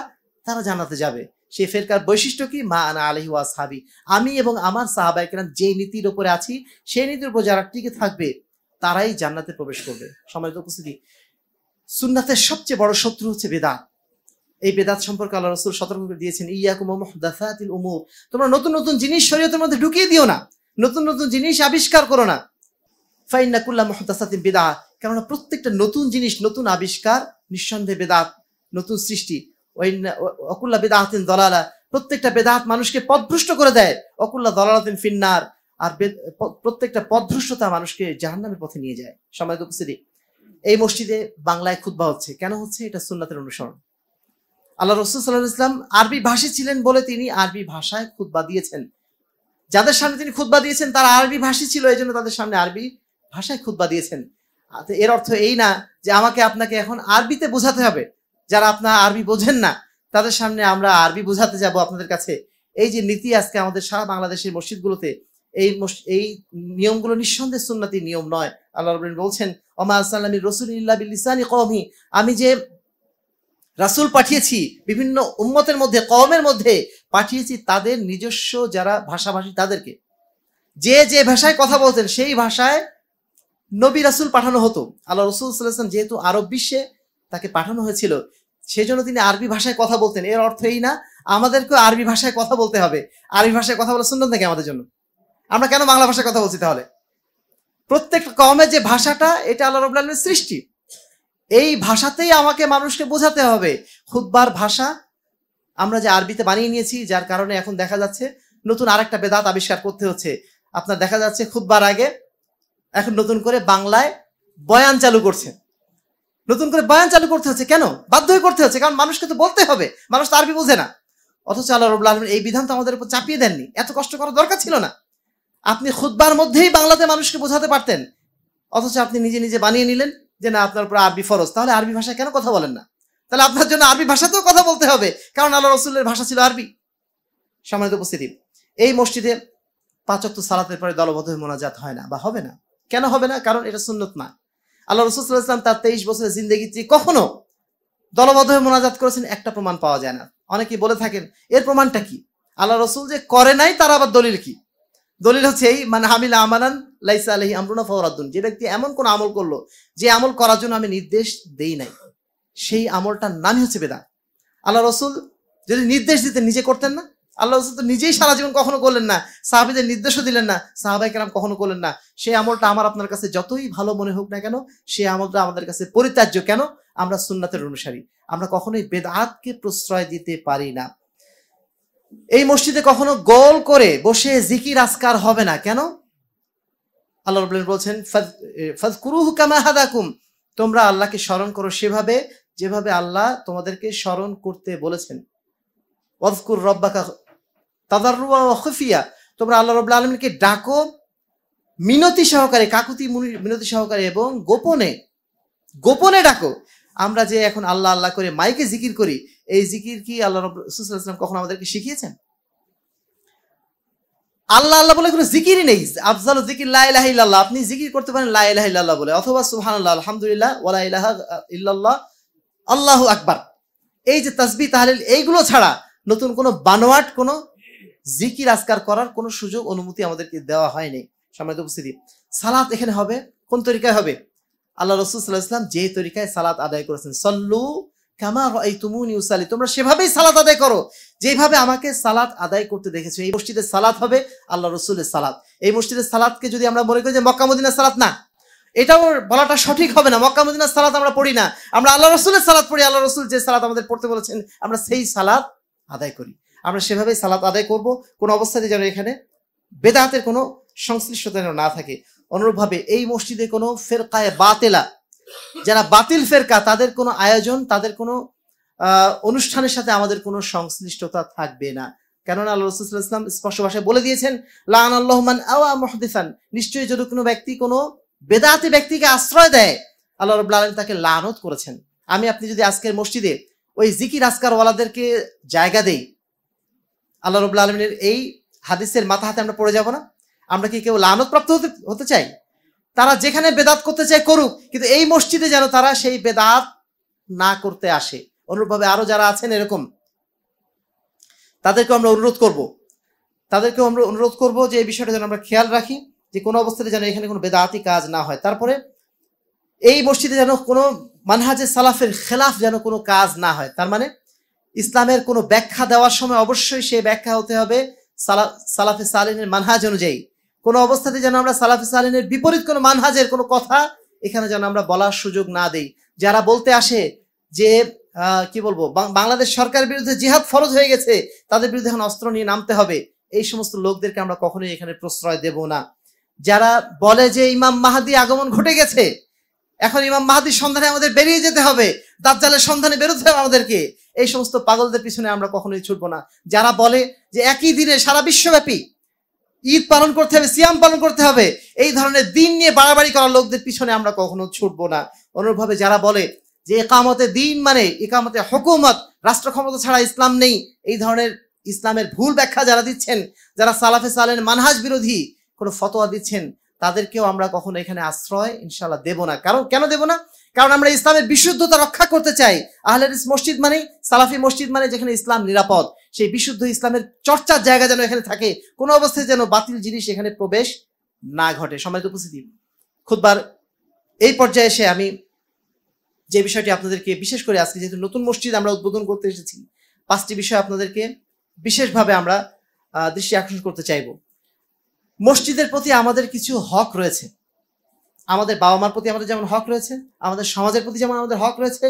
Speaker 1: তারা জানাতে যাবে সেই ফেরকার বৈশিষ্ট্য কি মা আনা আলহি ওয়া সাহাবি আমি এবং আমার সাহাবাই কেরাম যে নীতির ওপরে আছি সেই নীতির উপর যারা টিকে থাকবে তারাই জান্নাতে প্রবেশ করবে সময় উপস্থিতি সুন্নাতের সবচেয়ে বড় শত্রু হচ্ছে বেদাত এই বেদাত সম্পর্কে আল্লাহ রসুল সতর্ক করে দিয়েছেন ইয়াকুম উমুর তোমরা নতুন নতুন জিনিস শরীয়তের মধ্যে ঢুকিয়ে দিও না নতুন নতুন জিনিস আবিষ্কার করো না ফাইনাকুল্লা বেদা কেননা প্রত্যেকটা নতুন জিনিস নতুন আবিষ্কার নিঃসন্দেহে বেদাত নতুন সৃষ্টি অকুল্লা দলালা প্রত্যেকটা মানুষকে পদভ্রষ্ট করে দেয় অকুল্লা দলালাতিন ফিন্নার আর প্রত্যেকটা পদভ্রষ্টতা মানুষকে জাহান্নামের পথে নিয়ে যায় সময় উপস্থিতি এই মসজিদে বাংলায় খুদ্া হচ্ছে কেন হচ্ছে এটা সুন্নাতের অনুসরণ আল্লাহ রসুল সাল্লাহ ইসলাম আরবি ভাষী ছিলেন বলে তিনি আরবি ভাষায় খুদ্া দিয়েছেন যাদের সামনে তিনি খুদ্া দিয়েছেন তারা আরবি ভাষী ছিল এই জন্য তাদের সামনে আরবি ভাষায় খুদ্া দিয়েছেন আচ্ছা, এর অর্থ এই না যে আমাকে আপনাকে এখন আরবিতে বোঝাতে হবে যারা আপনার আরবি বোঝেন না তাদের সামনে আমরা আরবি বোঝাতে যাব আপনাদের কাছে এই যে নীতি আজকে আমাদের সারা বাংলাদেশের মসজিদগুলোতে এই এই নিয়মগুলো নিঃসন্দেহ সুন্নাতি নিয়ম নয় আল্লাহ রবিন বলছেন ওমা আসাল্লামী রসুল ইল্লাবিল্লিসানি কওমি আমি যে রাসুল পাঠিয়েছি বিভিন্ন উম্মতের মধ্যে কওমের মধ্যে পাঠিয়েছি তাদের নিজস্ব যারা ভাষাভাষী তাদেরকে যে যে ভাষায় কথা বলতেন সেই ভাষায় নবী রাসুল পাঠানো হতো আল্লাহ রসুল সাল্লাম যেহেতু আরব বিশ্বে তাকে পাঠানো হয়েছিল সেজন্য তিনি আরবি ভাষায় কথা বলতেন এর অর্থ এই না আমাদেরকে আরবি ভাষায় কথা বলতে হবে আরবি ভাষায় কথা বলা শুনলেন থাকে আমাদের জন্য আমরা কেন বাংলা ভাষায় কথা বলছি তাহলে প্রত্যেক কমে যে ভাষাটা এটা আল্লাহ রবুল্লা আলমের সৃষ্টি এই ভাষাতেই আমাকে মানুষকে বোঝাতে হবে খুদ্বার ভাষা আমরা যে আরবিতে বানিয়ে নিয়েছি যার কারণে এখন দেখা যাচ্ছে নতুন আরেকটা বেদাত আবিষ্কার করতে হচ্ছে আপনার দেখা যাচ্ছে খুদ্বার আগে এখন নতুন করে বাংলায় বয়ান চালু করছে নতুন করে বয়ান চালু করতে হচ্ছে কেন বাধ্য হয়ে করতে হচ্ছে কারণ মানুষকে তো বলতে হবে মানুষ তো আরবি বোঝে না অথচ আল্লাহ রবুল্লা আলমিন এই বিধান তো আমাদের উপর চাপিয়ে দেননি এত কষ্ট করার দরকার ছিল না আপনি খুদ্বার মধ্যেই বাংলাতে মানুষকে বোঝাতে পারতেন অথচ আপনি নিজে নিজে বানিয়ে নিলেন যে না আপনার উপর আরবি ফরজ তাহলে আরবি ভাষায় কেন কথা বলেন না তাহলে আপনার জন্য আরবি ভাষাতেও কথা বলতে হবে কারণ আল্লাহ রসুল্লের ভাষা ছিল আরবি সম্মানিত উপস্থিতি এই মসজিদে পাঁচক্ত সালাতের পরে দলবদ্ধ মোনাজাত হয় না বা হবে না কেন হবে না কারণ এটা সুন্নত না আল্লাহ রসুলাম তার তেইশ বছরের জিন্দগিতে কখনো দলবদ্ধ হয়ে মোনাজাত করেছেন একটা প্রমাণ পাওয়া যায় না অনেকে বলে থাকেন এর প্রমাণটা কি আল্লাহ রসুল যে করে নাই তার আবার দলিল কি দলিল হচ্ছে এই মানে হামিল আমানান লাইসা আলহি আমরুনা ফরাদ্দুন যে ব্যক্তি এমন কোন আমল করলো যে আমল করার জন্য আমি নির্দেশ দেই নাই সেই আমলটার নামই হচ্ছে বেদা আল্লাহ রসুল যদি নির্দেশ দিতেন নিজে করতেন না আল্লাহ রসুল তো নিজেই সারা জীবন কখনো করলেন না সাহাবিদের নির্দেশও দিলেন না সাহাবাই কেরাম কখনো করলেন না সেই আমলটা আমার আপনার কাছে যতই ভালো মনে হোক না কেন সেই আমলটা আমাদের কাছে পরিত্যাজ্য কেন আমরা সুন্নাতের অনুসারী আমরা কখনোই বেদাতকে প্রশ্রয় দিতে পারি না এই মসজিদে কখনো গোল করে বসে জিকির আসকার হবে না কেন আল্লাহ রবুল্লেন বলছেন ফাজকুরুহু তোমরা আল্লাহকে স্মরণ করো সেভাবে যেভাবে আল্লাহ তোমাদেরকে স্মরণ করতে বলেছেন ওয়াজকুর রব্বাকা তাদারুয়া তোমরা আল্লাহ রবুল্লা আলমিনকে ডাকো মিনতি সহকারে কাকুতি মিনতি সহকারে এবং গোপনে গোপনে ডাকো আমরা যে এখন আল্লাহ আল্লাহ করে মাইকে জিকির করি এই জিকির কি আল্লাহ রসুলাম কখন আমাদেরকে শিখিয়েছেন আল্লাহ আল্লাহ বলে কোনো জিকিরই নেই আফজাল জিকির লাহ ইল্লাহ আপনি জিকির করতে পারেন লাহ ইল্লাহ বলে অথবা সুহান আল্লাহ আলহামদুলিল্লাহ ওলা ইলাহা আল্লাহ আকবার এই যে তসবি তাহলে এইগুলো ছাড়া নতুন কোনো বানোয়াট কোনো জিকির আজকার করার কোনো সুযোগ অনুমতি আমাদেরকে দেওয়া হয়নি সামনে উপস্থিতি সালাত এখানে হবে কোন তরিকায় হবে আল্লাহ রসুল সাল্লাহ ইসলাম যে তরিকায় সালাত আদায় করেছেন সল্লু কামা এই তুমুনি উসালি তোমরা সেভাবেই সালাত আদায় করো যেভাবে আমাকে সালাত আদায় করতে দেখেছো এই মসজিদের সালাত হবে আল্লাহ রসুলের সালাত এই মসজিদের সালাতকে যদি আমরা মনে করি যে মক্কামুদ্দিনের সালাত না এটাও বলাটা সঠিক হবে না মক্কামুদ্দিনের সালাত আমরা পড়ি না আমরা আল্লাহ রসুলের সালাত পড়ি আল্লাহ রসুল যে সালাত আমাদের পড়তে বলেছেন আমরা সেই সালাত আদায় করি আমরা সেভাবেই সালাত আদায় করব কোনো অবস্থাতে যেন এখানে বেদাহাতের কোনো সংশ্লিষ্টতা যেন না থাকে অনুরূপভাবে এই মসজিদে কোনো ফেরকায় বাতেলা যারা বাতিল ফেরকা তাদের কোনো আয়োজন তাদের কোনো অনুষ্ঠানের সাথে আমাদের কোনো সংশ্লিষ্টতা থাকবে না কেননা আল্লাহ রসুল ইসলাম স্পষ্ট ভাষায় বলে দিয়েছেন লান আল্লাহমান আওয়া মহদিফান নিশ্চয়ই যদি কোনো ব্যক্তি কোনো বেদাতে ব্যক্তিকে আশ্রয় দেয় আল্লাহ রব্লা আলম তাকে লানত করেছেন আমি আপনি যদি আজকের মসজিদে ওই জিকির আজকার ওয়ালাদেরকে জায়গা দেয় আল্লাহ রবুল্লা আলমিনের এই হাদিসের মাথা হাতে আমরা পড়ে যাব না আমরা কি কেউ লানত প্রাপ্ত হতে হতে চাই তারা যেখানে বেদাত করতে চায় করুক কিন্তু এই মসজিদে যেন তারা সেই বেদাত না করতে আসে অনুরূপভাবে আরও যারা আছেন এরকম তাদেরকে আমরা অনুরোধ করব তাদেরকে আমরা অনুরোধ করব যে এই বিষয়টা যেন আমরা খেয়াল রাখি যে কোনো অবস্থাতে যেন এখানে কোনো বেদাতি কাজ না হয় তারপরে এই মসজিদে যেন কোনো মানহাজে সালাফের খেলাফ যেন কোনো কাজ না হয় তার মানে ইসলামের কোনো ব্যাখ্যা দেওয়ার সময় অবশ্যই সে ব্যাখ্যা হতে হবে সালাফে সালিনের মানহাজ অনুযায়ী কোনো অবস্থাতে যেন আমরা সালাফে সালিনের বিপরীত কোনো মানহাজের কোনো কথা এখানে যেন আমরা বলার সুযোগ না দেই যারা বলতে আসে যে কি বলবো বাংলাদেশ সরকারের বিরুদ্ধে জিহাদ ফরজ হয়ে গেছে তাদের বিরুদ্ধে এখন অস্ত্র নিয়ে নামতে হবে এই সমস্ত লোকদেরকে আমরা কখনোই এখানে প্রশ্রয় দেব না যারা বলে যে ইমাম মাহাদি আগমন ঘটে গেছে এখন ইমাম মাহাদির সন্ধানে আমাদের বেরিয়ে যেতে হবে জালের সন্ধানে বেরোতে হবে আমাদেরকে এই সমস্ত পাগলদের পিছনে আমরা কখনোই ছুটবো না যারা বলে যে একই দিনে সারা বিশ্বব্যাপী ঈদ পালন করতে হবে সিয়াম পালন করতে হবে এই ধরনের দিন নিয়ে বাড়াবাড়ি করা লোকদের পিছনে আমরা কখনো ছুটবো না অনুরূপভাবে যারা বলে যে একামতে দিন মানে একামতে হকুমত রাষ্ট্র ক্ষমতা ছাড়া ইসলাম নেই এই ধরনের ইসলামের ভুল ব্যাখ্যা যারা দিচ্ছেন যারা সালাফে সালেন মানহাজ বিরোধী কোনো ফতোয়া দিচ্ছেন তাদেরকেও আমরা কখনো এখানে আশ্রয় ইনশাল্লাহ দেব না কারণ কেন দেব না কারণ আমরা ইসলামের বিশুদ্ধতা রক্ষা করতে চাই আহলেরিস মসজিদ মানে সালাফি মসজিদ মানে যেখানে ইসলাম নিরাপদ সেই বিশুদ্ধ ইসলামের চর্চার জায়গা যেন এখানে থাকে কোনো অবস্থায় যেন বাতিল জিনিস এখানে প্রবেশ না ঘটে সম্মানিত উপস্থিতি খুদবার এই পর্যায়ে এসে আমি যে বিষয়টি আপনাদেরকে বিশেষ করে আজকে যেহেতু নতুন মসজিদ আমরা উদ্বোধন করতে এসেছি পাঁচটি বিষয় আপনাদেরকে বিশেষভাবে আমরা দৃষ্টি আকর্ষণ করতে চাইব মসজিদের প্রতি আমাদের কিছু হক রয়েছে আমাদের বাবা মার প্রতি আমাদের যেমন হক রয়েছে আমাদের সমাজের প্রতি যেমন আমাদের হক রয়েছে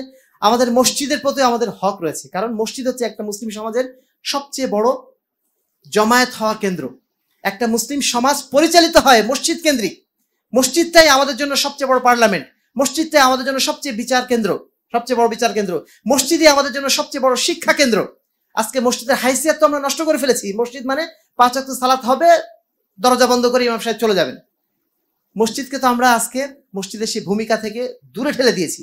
Speaker 1: আমাদের মসজিদের প্রতি আমাদের হক রয়েছে কারণ মসজিদ হচ্ছে একটা মুসলিম সমাজের সবচেয়ে বড় জমায়েত হওয়ার কেন্দ্র একটা মুসলিম সমাজ পরিচালিত হয় মসজিদ কেন্দ্রিক মসজিদটাই আমাদের জন্য সবচেয়ে বড় পার্লামেন্ট মসজিদটাই আমাদের জন্য সবচেয়ে বিচার কেন্দ্র সবচেয়ে বড় বিচার কেন্দ্র মসজিদই আমাদের জন্য সবচেয়ে বড় শিক্ষা কেন্দ্র আজকে মসজিদের হাইসিয়াত তো আমরা নষ্ট করে ফেলেছি মসজিদ মানে পাঁচ সালাত হবে দরজা বন্ধ করে ইমাম সাহেব চলে যাবেন মসজিদকে তো আমরা আজকে মসজিদের সেই ভূমিকা থেকে দূরে ঠেলে দিয়েছি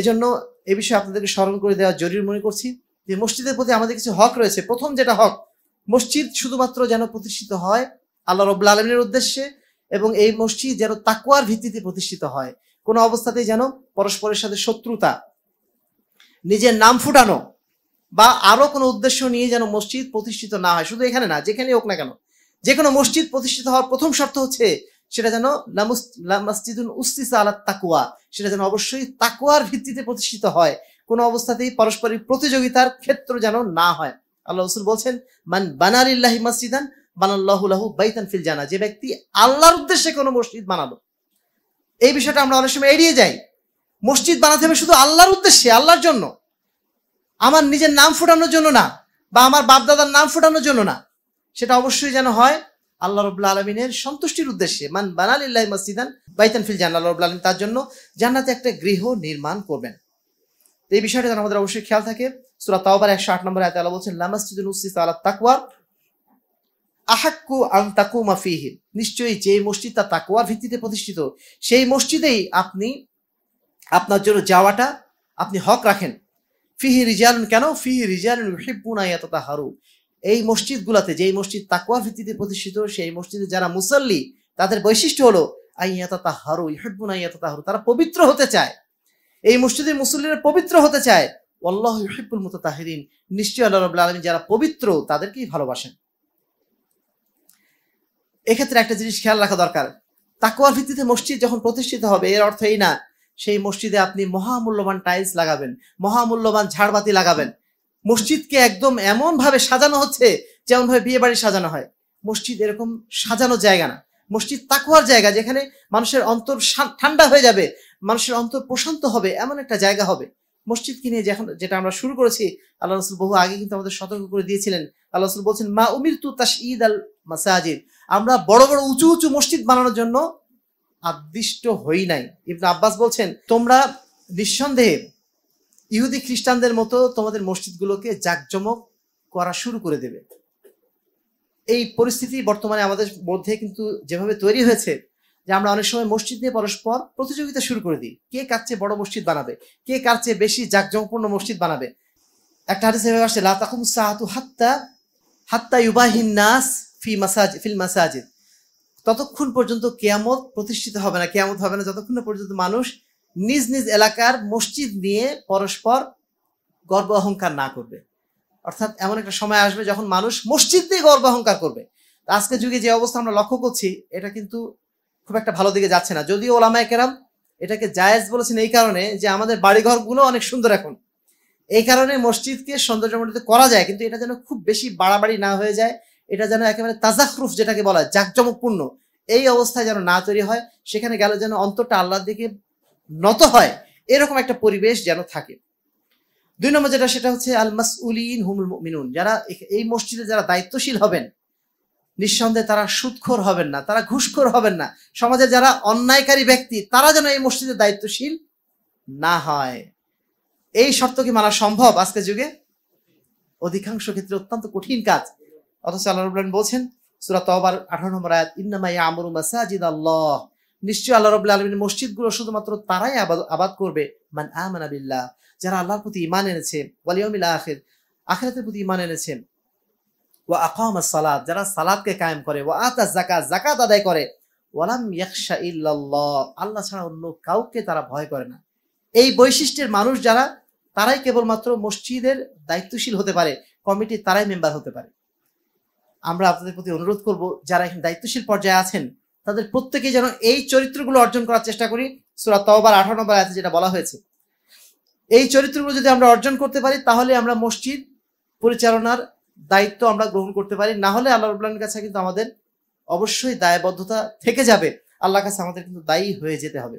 Speaker 1: এজন্য এ বিষয়ে আপনাদেরকে স্মরণ করে দেওয়া জরুরি মনে করছি যে মসজিদের প্রতি আমাদের কিছু হক রয়েছে প্রথম যেটা হক মসজিদ শুধুমাত্র যেন প্রতিষ্ঠিত হয় আল্লাহ রবুল্লা আলমিনের উদ্দেশ্যে এবং এই মসজিদ যেন তাকুয়ার ভিত্তিতে প্রতিষ্ঠিত হয় কোনো অবস্থাতেই যেন পরস্পরের সাথে শত্রুতা নিজের নাম ফুটানো বা আরও কোনো উদ্দেশ্য নিয়ে যেন মসজিদ প্রতিষ্ঠিত না হয় শুধু এখানে না যেখানে হোক না কেন যে কোনো মসজিদ প্রতিষ্ঠিত হওয়ার প্রথম শর্ত হচ্ছে সেটা যেন লামাসজিদুন উস্তিসা আলা তাকুয়া সেটা যেন অবশ্যই তাকুয়ার ভিত্তিতে প্রতিষ্ঠিত হয় কোনো অবস্থাতেই পারস্পরিক প্রতিযোগিতার ক্ষেত্র যেন না হয় আল্লাহ রসুল বলছেন মান বানারিল্লাহি মাসজিদান বানাল্লাহুলাহু বাইতান ফিল জানা যে ব্যক্তি আল্লাহর উদ্দেশ্যে কোনো মসজিদ বানালো এই বিষয়টা আমরা অনেক সময় এড়িয়ে যাই মসজিদ বানাতে হবে শুধু আল্লাহর উদ্দেশ্যে আল্লাহর জন্য আমার নিজের নাম ফুটানোর জন্য না বা আমার বাপদাদার নাম ফুটানোর জন্য না সেটা অবশ্যই যেন হয় আল্লাহ রবুল্লা আলমিনের সন্তুষ্টির উদ্দেশ্যে মান বানালিল্লাহ মসজিদান বাইতান ফিল জান আল্লাহ রবুল্লা আলম তার জন্য জান্নাতে একটা গৃহ নির্মাণ করবেন এই বিষয়টা যেন আমাদের অবশ্যই খেয়াল থাকে সুরা তাওবার একশো আট নম্বর আয়তালা বলছেন লামাসজিদুল উসিস আলা তাকওয়া আহাক্কু আং তাকু ফিহি নিশ্চয়ই যে মসজিদ তা তাকুয়ার ভিত্তিতে প্রতিষ্ঠিত সেই মসজিদেই আপনি আপনার জন্য যাওয়াটা আপনি হক রাখেন ফিহি রিজালুন কেন ফিহি রিজালুন হারু এই মসজিদগুলোতে যেই মসজিদ তাকুয়া ভিত্তিতে প্রতিষ্ঠিত সেই মসজিদে যারা মুসল্লি তাদের বৈশিষ্ট্য হলো আইয়াতা তাহারু ইহাবুন আইয়াতা তাহারু তারা পবিত্র হতে চায় এই মসজিদের মুসল্লিরা পবিত্র হতে চায় আল্লাহ ইহিবুল মুতাহিরিন নিশ্চয় আল্লাহ রবুল্লা আলমী যারা পবিত্র তাদেরকেই ভালোবাসেন এক্ষেত্রে একটা জিনিস খেয়াল রাখা দরকার তাকুয়া ভিত্তিতে মসজিদ যখন প্রতিষ্ঠিত হবে এর অর্থ এই না সেই মসজিদে আপনি মহামূল্যবান টাইলস লাগাবেন মহামূল্যবান ঝাড়বাতি লাগাবেন মসজিদকে একদম এমনভাবে সাজানো হচ্ছে যেমনভাবে বিয়ে বাড়ি সাজানো হয় মসজিদ এরকম সাজানো জায়গা না মসজিদ তাকুয়ার জায়গা যেখানে মানুষের অন্তর ঠান্ডা হয়ে যাবে মানুষের অন্তর প্রশান্ত হবে এমন একটা জায়গা হবে মসজিদকে নিয়ে যখন যেটা আমরা শুরু করেছি আল্লাহ রসুল বহু আগে কিন্তু আমাদের সতর্ক করে দিয়েছিলেন আল্লাহ রসুল বলছেন মা উমির তু তাস ঈদ আল মাসাজিদ আমরা বড় বড় উঁচু উঁচু মসজিদ বানানোর জন্য আদিষ্ট হই নাই ইবনা আব্বাস বলছেন তোমরা নিঃসন্দেহে ইহুদি খ্রিস্টানদের মতো তোমাদের মসজিদগুলোকে জাকজমক করা শুরু করে দেবে এই পরিস্থিতি বর্তমানে আমাদের মধ্যে কিন্তু যেভাবে তৈরি হয়েছে যে আমরা অনেক সময় মসজিদ নিয়ে পরস্পর প্রতিযোগিতা শুরু করে দিই কে কার চেয়ে বড় মসজিদ বানাবে কে কার চেয়ে বেশি জাকজমপূর্ণ মসজিদ বানাবে একটা হাতে আসে আসছে লাতাকুম সাহাতু হাত্তা হাত্তা ইউবাহিন নাস ফি মাসাজ ফিল মাসাজিদ ততক্ষণ পর্যন্ত কেয়ামত প্রতিষ্ঠিত হবে না কেয়ামত হবে না যতক্ষণ পর্যন্ত মানুষ নিজ নিজ এলাকার মসজিদ নিয়ে পরস্পর গর্ব অহংকার না করবে অর্থাৎ এমন একটা সময় আসবে যখন মানুষ মসজিদ দিয়ে গর্ব অহংকার করবে আজকে যুগে যে অবস্থা আমরা লক্ষ্য করছি এটা কিন্তু খুব একটা ভালো দিকে যাচ্ছে না যদিও ওলামায় কেরাম এটাকে জায়েজ বলেছেন এই কারণে যে আমাদের বাড়িঘরগুলো অনেক সুন্দর এখন এই কারণে মসজিদকে সৌন্দর্যমণ্ডিত করা যায় কিন্তু এটা যেন খুব বেশি বাড়াবাড়ি না হয়ে যায় এটা যেন একেবারে তাজাকরুফ যেটাকে বলা হয় জাঁকজমকপূর্ণ এই অবস্থায় যেন না তৈরি হয় সেখানে গেলে যেন অন্তরটা আল্লাহর দিকে নত হয় এরকম একটা পরিবেশ যেন থাকে দুই নম্বর যেটা সেটা হচ্ছে আল উলিন হুমুল মিনুন যারা এই মসজিদে যারা দায়িত্বশীল হবেন নিঃসন্দেহে তারা সুৎখোর হবেন না তারা ঘুষখোর হবেন না সমাজে যারা অন্যায়কারী ব্যক্তি তারা যেন এই মসজিদে দায়িত্বশীল না হয় এই শর্ত কি মানা সম্ভব আজকের যুগে অধিকাংশ ক্ষেত্রে অত্যন্ত কঠিন কাজ অথচ আল্লাহ বলছেন সুরাত আঠারো নম্বর আয়াত ইন্নামাই আমরু মাসাজিদ আল্লাহ নিশ্চয়ই আল্লাহ রবুল্লা আলমিন মসজিদগুলো শুধুমাত্র তারাই আবাদ আবাদ করবে মান আমান যারা আল্লাহর প্রতি ইমান এনেছে ওয়ালিয়মিল্লা আখের আখেরাতের প্রতি ইমান এনেছে ও আকাম সালাদ যারা সালাদকে কায়েম করে ও আতা জাকা জাকাত আদায় করে ওয়ালাম ইয়াকশা ইল্লাল্লাহ আল্লাহ ছাড়া অন্য কাউকে তারা ভয় করে না এই বৈশিষ্ট্যের মানুষ যারা তারাই কেবলমাত্র মসজিদের দায়িত্বশীল হতে পারে কমিটি তারাই মেম্বার হতে পারে আমরা আপনাদের প্রতি অনুরোধ করব যারা এখন দায়িত্বশীল পর্যায়ে আছেন তাদের প্রত্যেকেই যেন এই চরিত্রগুলো অর্জন করার চেষ্টা করি সুরা তওবার আঠারো নম্বর আছে যেটা বলা হয়েছে এই চরিত্রগুলো যদি আমরা অর্জন করতে পারি তাহলে আমরা মসজিদ পরিচালনার দায়িত্ব আমরা গ্রহণ করতে পারি না হলে আল্লাহ রবুল্লাহর কাছে কিন্তু আমাদের অবশ্যই দায়বদ্ধতা থেকে যাবে আল্লাহর কাছে আমাদের কিন্তু দায়ী হয়ে যেতে হবে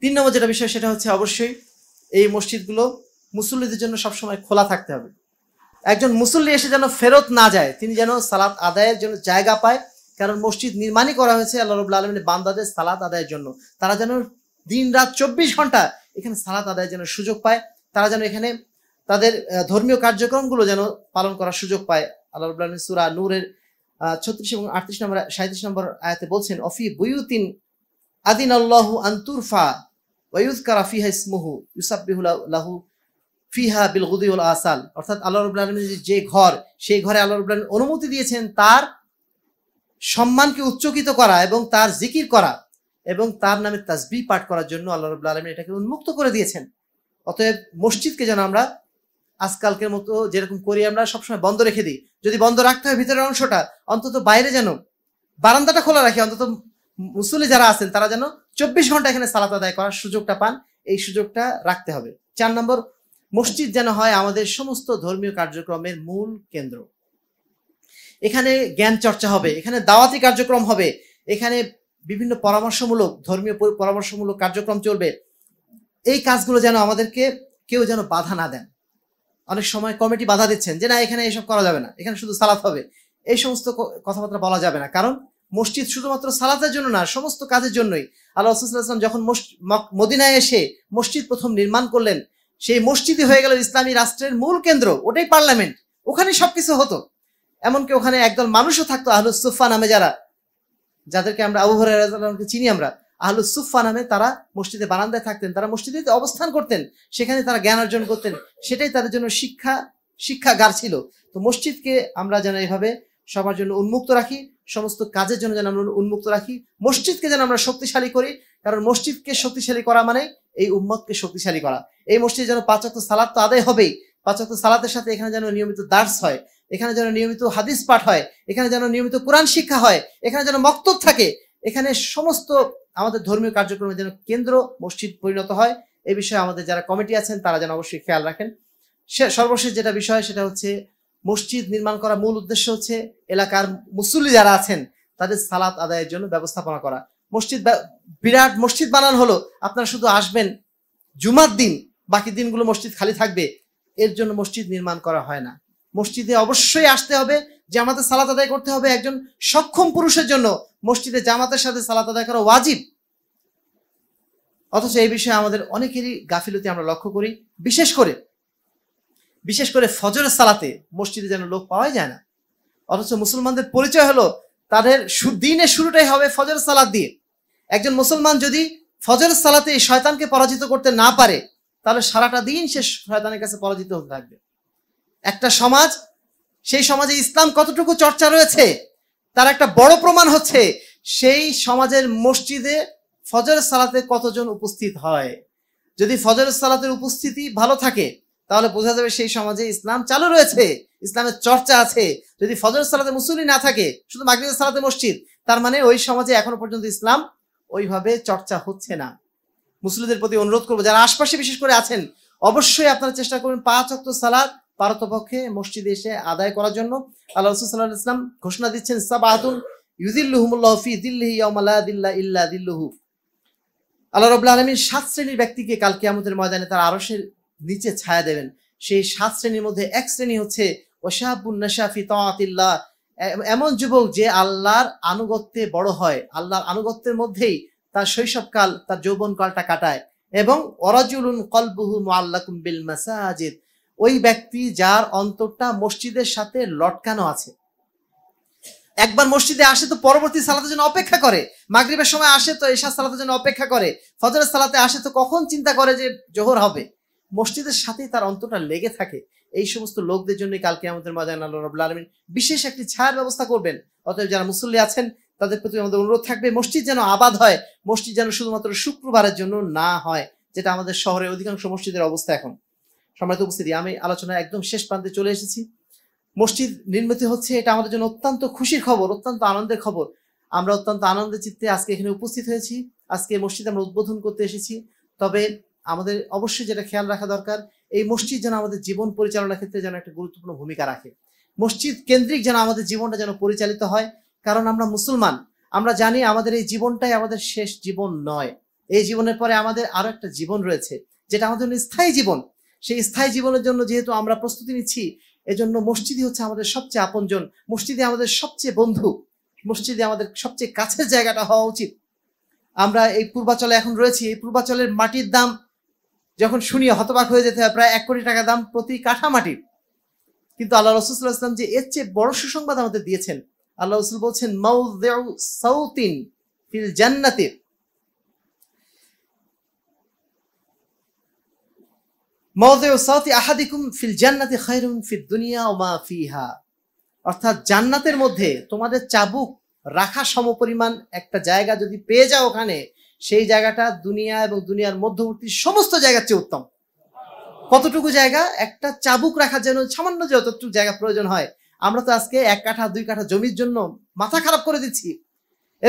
Speaker 1: তিন নম্বর যেটা বিষয় সেটা হচ্ছে অবশ্যই এই মসজিদগুলো মুসল্লিদের জন্য সবসময় খোলা থাকতে হবে একজন মুসল্লি এসে যেন ফেরত না যায় তিনি যেন সালাত আদায়ের জন্য জায়গা পায় কারণ মসজিদ নির্মাণই করা হয়েছে আল্লাহ রবুল্লা আলমিনের বান্দাদের সালাত আদায়ের জন্য তারা যেন দিন রাত চব্বিশ ঘন্টা এখানে সালাত আদায়ের যেন সুযোগ পায় তারা যেন এখানে তাদের ধর্মীয় কার্যক্রমগুলো যেন পালন করার সুযোগ পায় আল্লাহ রবুল্লা আলমিন সুরা নূরের ছত্রিশ এবং আটত্রিশ নম্বর সাঁত্রিশ নম্বর আয়াতে বলছেন অফি বইউতিন আদিন আল্লাহ আন্তুরফা কারা ফিহা ইসমুহু ইউসাবিহুল লাহু ফিহা বিল গুদিউল আসাল অর্থাৎ আল্লাহ রবুল্লা আলমিন যে ঘর সেই ঘরে আল্লাহ রবুল্লা অনুমতি দিয়েছেন তার সম্মানকে উচ্চকিত করা এবং তার জিকির করা এবং তার নামে তাজবি পাঠ করার জন্য আল্লাহ রবুল্লা আলমী এটাকে উন্মুক্ত করে দিয়েছেন অতএব মসজিদকে যেন আমরা আজকালকের মতো যেরকম করি আমরা সবসময় বন্ধ রেখে দিই যদি বন্ধ রাখতে হয় ভিতরের অংশটা অন্তত বাইরে যেন বারান্দাটা খোলা রাখি অন্তত মুসলি যারা আছেন তারা যেন চব্বিশ ঘন্টা এখানে সালাত আদায় করার সুযোগটা পান এই সুযোগটা রাখতে হবে চার নম্বর মসজিদ যেন হয় আমাদের সমস্ত ধর্মীয় কার্যক্রমের মূল কেন্দ্র এখানে জ্ঞান চর্চা হবে এখানে দাওয়াতি কার্যক্রম হবে এখানে বিভিন্ন পরামর্শমূলক ধর্মীয় পরামর্শমূলক কার্যক্রম চলবে এই কাজগুলো যেন আমাদেরকে কেউ যেন বাধা না দেন অনেক সময় কমিটি বাধা দিচ্ছেন যে না এখানে এসব করা যাবে না এখানে শুধু সালাত হবে এই সমস্ত কথাবার্তা বলা যাবে না কারণ মসজিদ শুধুমাত্র সালাতের জন্য না সমস্ত কাজের জন্যই আল্লাহ রসুলাম যখন মদিনায় এসে মসজিদ প্রথম নির্মাণ করলেন সেই মসজিদই হয়ে গেল ইসলামী রাষ্ট্রের মূল কেন্দ্র ওটাই পার্লামেন্ট ওখানে সবকিছু হতো এমনকি ওখানে একদল মানুষও থাকতো আহলুসুফা নামে যারা যাদেরকে আমরা আবু চিনি আমরা আহলুসুফা নামে তারা মসজিদে বারান্দায় থাকতেন তারা মসজিদে অবস্থান করতেন সেখানে তারা জ্ঞান অর্জন করতেন সেটাই তাদের জন্য শিক্ষা শিক্ষাগার ছিল তো মসজিদকে আমরা যেন এভাবে সবার জন্য উন্মুক্ত রাখি সমস্ত কাজের জন্য যেন আমরা উন্মুক্ত রাখি মসজিদকে যেন আমরা শক্তিশালী করি কারণ মসজিদকে শক্তিশালী করা মানে এই উম্মতকে শক্তিশালী করা এই মসজিদ যেন পাঁচাত্তর সালাদ তো আদায় হবেই পাঁচাত্তর সালাতের সাথে এখানে যেন নিয়মিত দার্স হয় এখানে যেন নিয়মিত হাদিস পাঠ হয় এখানে যেন নিয়মিত কোরআন শিক্ষা হয় এখানে যেন মক্তব থাকে এখানে সমস্ত আমাদের ধর্মীয় কার্যক্রমের যেন কেন্দ্র মসজিদ পরিণত হয় এই বিষয়ে আমাদের যারা কমিটি আছেন তারা যেন অবশ্যই খেয়াল রাখেন সর্বশেষ যেটা বিষয় সেটা হচ্ছে মসজিদ নির্মাণ করা মূল উদ্দেশ্য হচ্ছে এলাকার মুসল্লি যারা আছেন তাদের সালাত আদায়ের জন্য ব্যবস্থাপনা করা মসজিদ বিরাট মসজিদ বানানো হলো আপনারা শুধু আসবেন জুমার দিন বাকি দিনগুলো মসজিদ খালি থাকবে এর জন্য মসজিদ নির্মাণ করা হয় না মসজিদে অবশ্যই আসতে হবে জামাতে সালাত আদায় করতে হবে একজন সক্ষম পুরুষের জন্য মসজিদে জামাতের সাথে সালাত আদায় করা ওয়াজিব অথচ এই বিষয়ে আমাদের অনেকেরই গাফিলতি আমরা লক্ষ্য করি বিশেষ করে বিশেষ করে ফজরের সালাতে মসজিদে যেন লোক পাওয়াই যায় না অথচ মুসলমানদের পরিচয় হলো তাদের দিনের শুরুটাই হবে ফজর সালাত দিয়ে একজন মুসলমান যদি ফজর সালাতে শয়তানকে পরাজিত করতে না পারে তাহলে সারাটা দিন সে শয়তানের কাছে পরাজিত হতে থাকবে একটা সমাজ সেই সমাজে ইসলাম কতটুকু চর্চা রয়েছে তার একটা বড় প্রমাণ হচ্ছে সেই সমাজের মসজিদে ফজর সালাতে কতজন উপস্থিত হয় যদি ফজর সালাতের উপস্থিতি ভালো থাকে তাহলে বোঝা যাবে সেই সমাজে ইসলাম চালু রয়েছে ইসলামের চর্চা আছে যদি ফজর সালাতে মুসলি না থাকে শুধু মাগরিবের সালাতে মসজিদ তার মানে ওই সমাজে এখনো পর্যন্ত ইসলাম ওইভাবে চর্চা হচ্ছে না মুসলিদের প্রতি অনুরোধ করবো যারা আশপাশে বিশেষ করে আছেন অবশ্যই আপনারা চেষ্টা করবেন পাঁচ অক্ট সালাদ পার্থপক্ষে মসজিদে এসে আদায় করার জন্য আল্লাহ রসুল সাল্লাহ ইসলাম ঘোষণা দিচ্ছেন সাবাহাতুন ইউদিল্লুহমুল্লাহ ফি দিল্লিহি ইয়াউমালা ইল্লা দিল্লুহু আল্লাহ রবুল্লা আলমীর সাত শ্রেণীর ব্যক্তিকে কালকে কিয়ামতের ময়দানে তার আরসের নিচে ছায়া দেবেন সেই সাত শ্রেণীর মধ্যে এক শ্রেণী হচ্ছে ওশাহাবুন নাশাফি তাআতিল্লাহ এমন যুবক যে আল্লাহর আনুগত্যে বড় হয় আল্লাহর আনুগত্যের মধ্যেই তার শৈশবকাল তার যৌবনকালটা কাটায় এবং অরাজুলুন কলবুহু মুআল্লাকুম বিল মাসাজিদ ওই ব্যক্তি যার অন্তরটা মসজিদের সাথে লটকানো আছে একবার মসজিদে আসে তো পরবর্তী সালাতের জন্য অপেক্ষা করে মাগরীবের সময় আসে তো এশা সালাতের জন্য অপেক্ষা করে ফজরের সালাতে আসে তো কখন চিন্তা করে যে জোহর হবে মসজিদের সাথেই তার অন্তরটা লেগে থাকে এই সমস্ত লোকদের জন্য কালকে আমাদের মজান আল্লাহ রবুল্লা আলমিন বিশেষ একটি ছায়ার ব্যবস্থা করবেন অতএব যারা মুসল্লি আছেন তাদের প্রতি আমাদের অনুরোধ থাকবে মসজিদ যেন আবাদ হয় মসজিদ যেন শুধুমাত্র শুক্রবারের জন্য না হয় যেটা আমাদের শহরে অধিকাংশ মসজিদের অবস্থা এখন সম্মানিত উপস্থিতি আমি আলোচনা একদম শেষ প্রান্তে চলে এসেছি মসজিদ নির্মিত হচ্ছে এটা আমাদের জন্য অত্যন্ত খুশির খবর অত্যন্ত আনন্দের খবর আমরা অত্যন্ত আনন্দের চিত্তে আজকে এখানে উপস্থিত হয়েছি আজকে মসজিদ আমরা উদ্বোধন করতে এসেছি তবে আমাদের অবশ্যই যেটা খেয়াল রাখা দরকার এই মসজিদ যেন আমাদের জীবন পরিচালনার ক্ষেত্রে যেন একটা গুরুত্বপূর্ণ ভূমিকা রাখে মসজিদ কেন্দ্রিক যেন আমাদের জীবনটা যেন পরিচালিত হয় কারণ আমরা মুসলমান আমরা জানি আমাদের এই জীবনটাই আমাদের শেষ জীবন নয় এই জীবনের পরে আমাদের আরো একটা জীবন রয়েছে যেটা আমাদের স্থায়ী জীবন সেই স্থায়ী জীবনের জন্য যেহেতু আমরা প্রস্তুতি নিচ্ছি এজন্য মসজিদই হচ্ছে আমাদের সবচেয়ে আপনজন মসজিদে আমাদের সবচেয়ে বন্ধু মসজিদে আমাদের সবচেয়ে কাছের জায়গাটা হওয়া উচিত আমরা এই পূর্বাচলে এখন রয়েছি এই পূর্বাচলের মাটির দাম যখন শুনি হতবাক হয়ে যেতে হয় প্রায় এক কোটি টাকা দাম প্রতি কাঠা মাটির কিন্তু আল্লাহ রসুল ইসলাম যে এর চেয়ে বড় সুসংবাদ আমাদের দিয়েছেন আল্লাহ রসুল বলছেন সাউতিন ফিল জান্নাতের আহাদিকুম ফিল জান্নাতি খায়রুন ফিদ দুনিয়া ওমা ফিহা অর্থাৎ জান্নাতের মধ্যে তোমাদের চাবুক রাখা সমপরিমাণ একটা জায়গা যদি পেয়ে যাও ওখানে সেই জায়গাটা দুনিয়া এবং দুনিয়ার মধ্যবর্তী সমস্ত জায়গার চেয়ে উত্তম কতটুকু জায়গা একটা চাবুক রাখার জন্য সামান্য যতটুকু জায়গা প্রয়োজন হয় আমরা তো আজকে এক কাঠা দুই কাঠা জমির জন্য মাথা খারাপ করে দিচ্ছি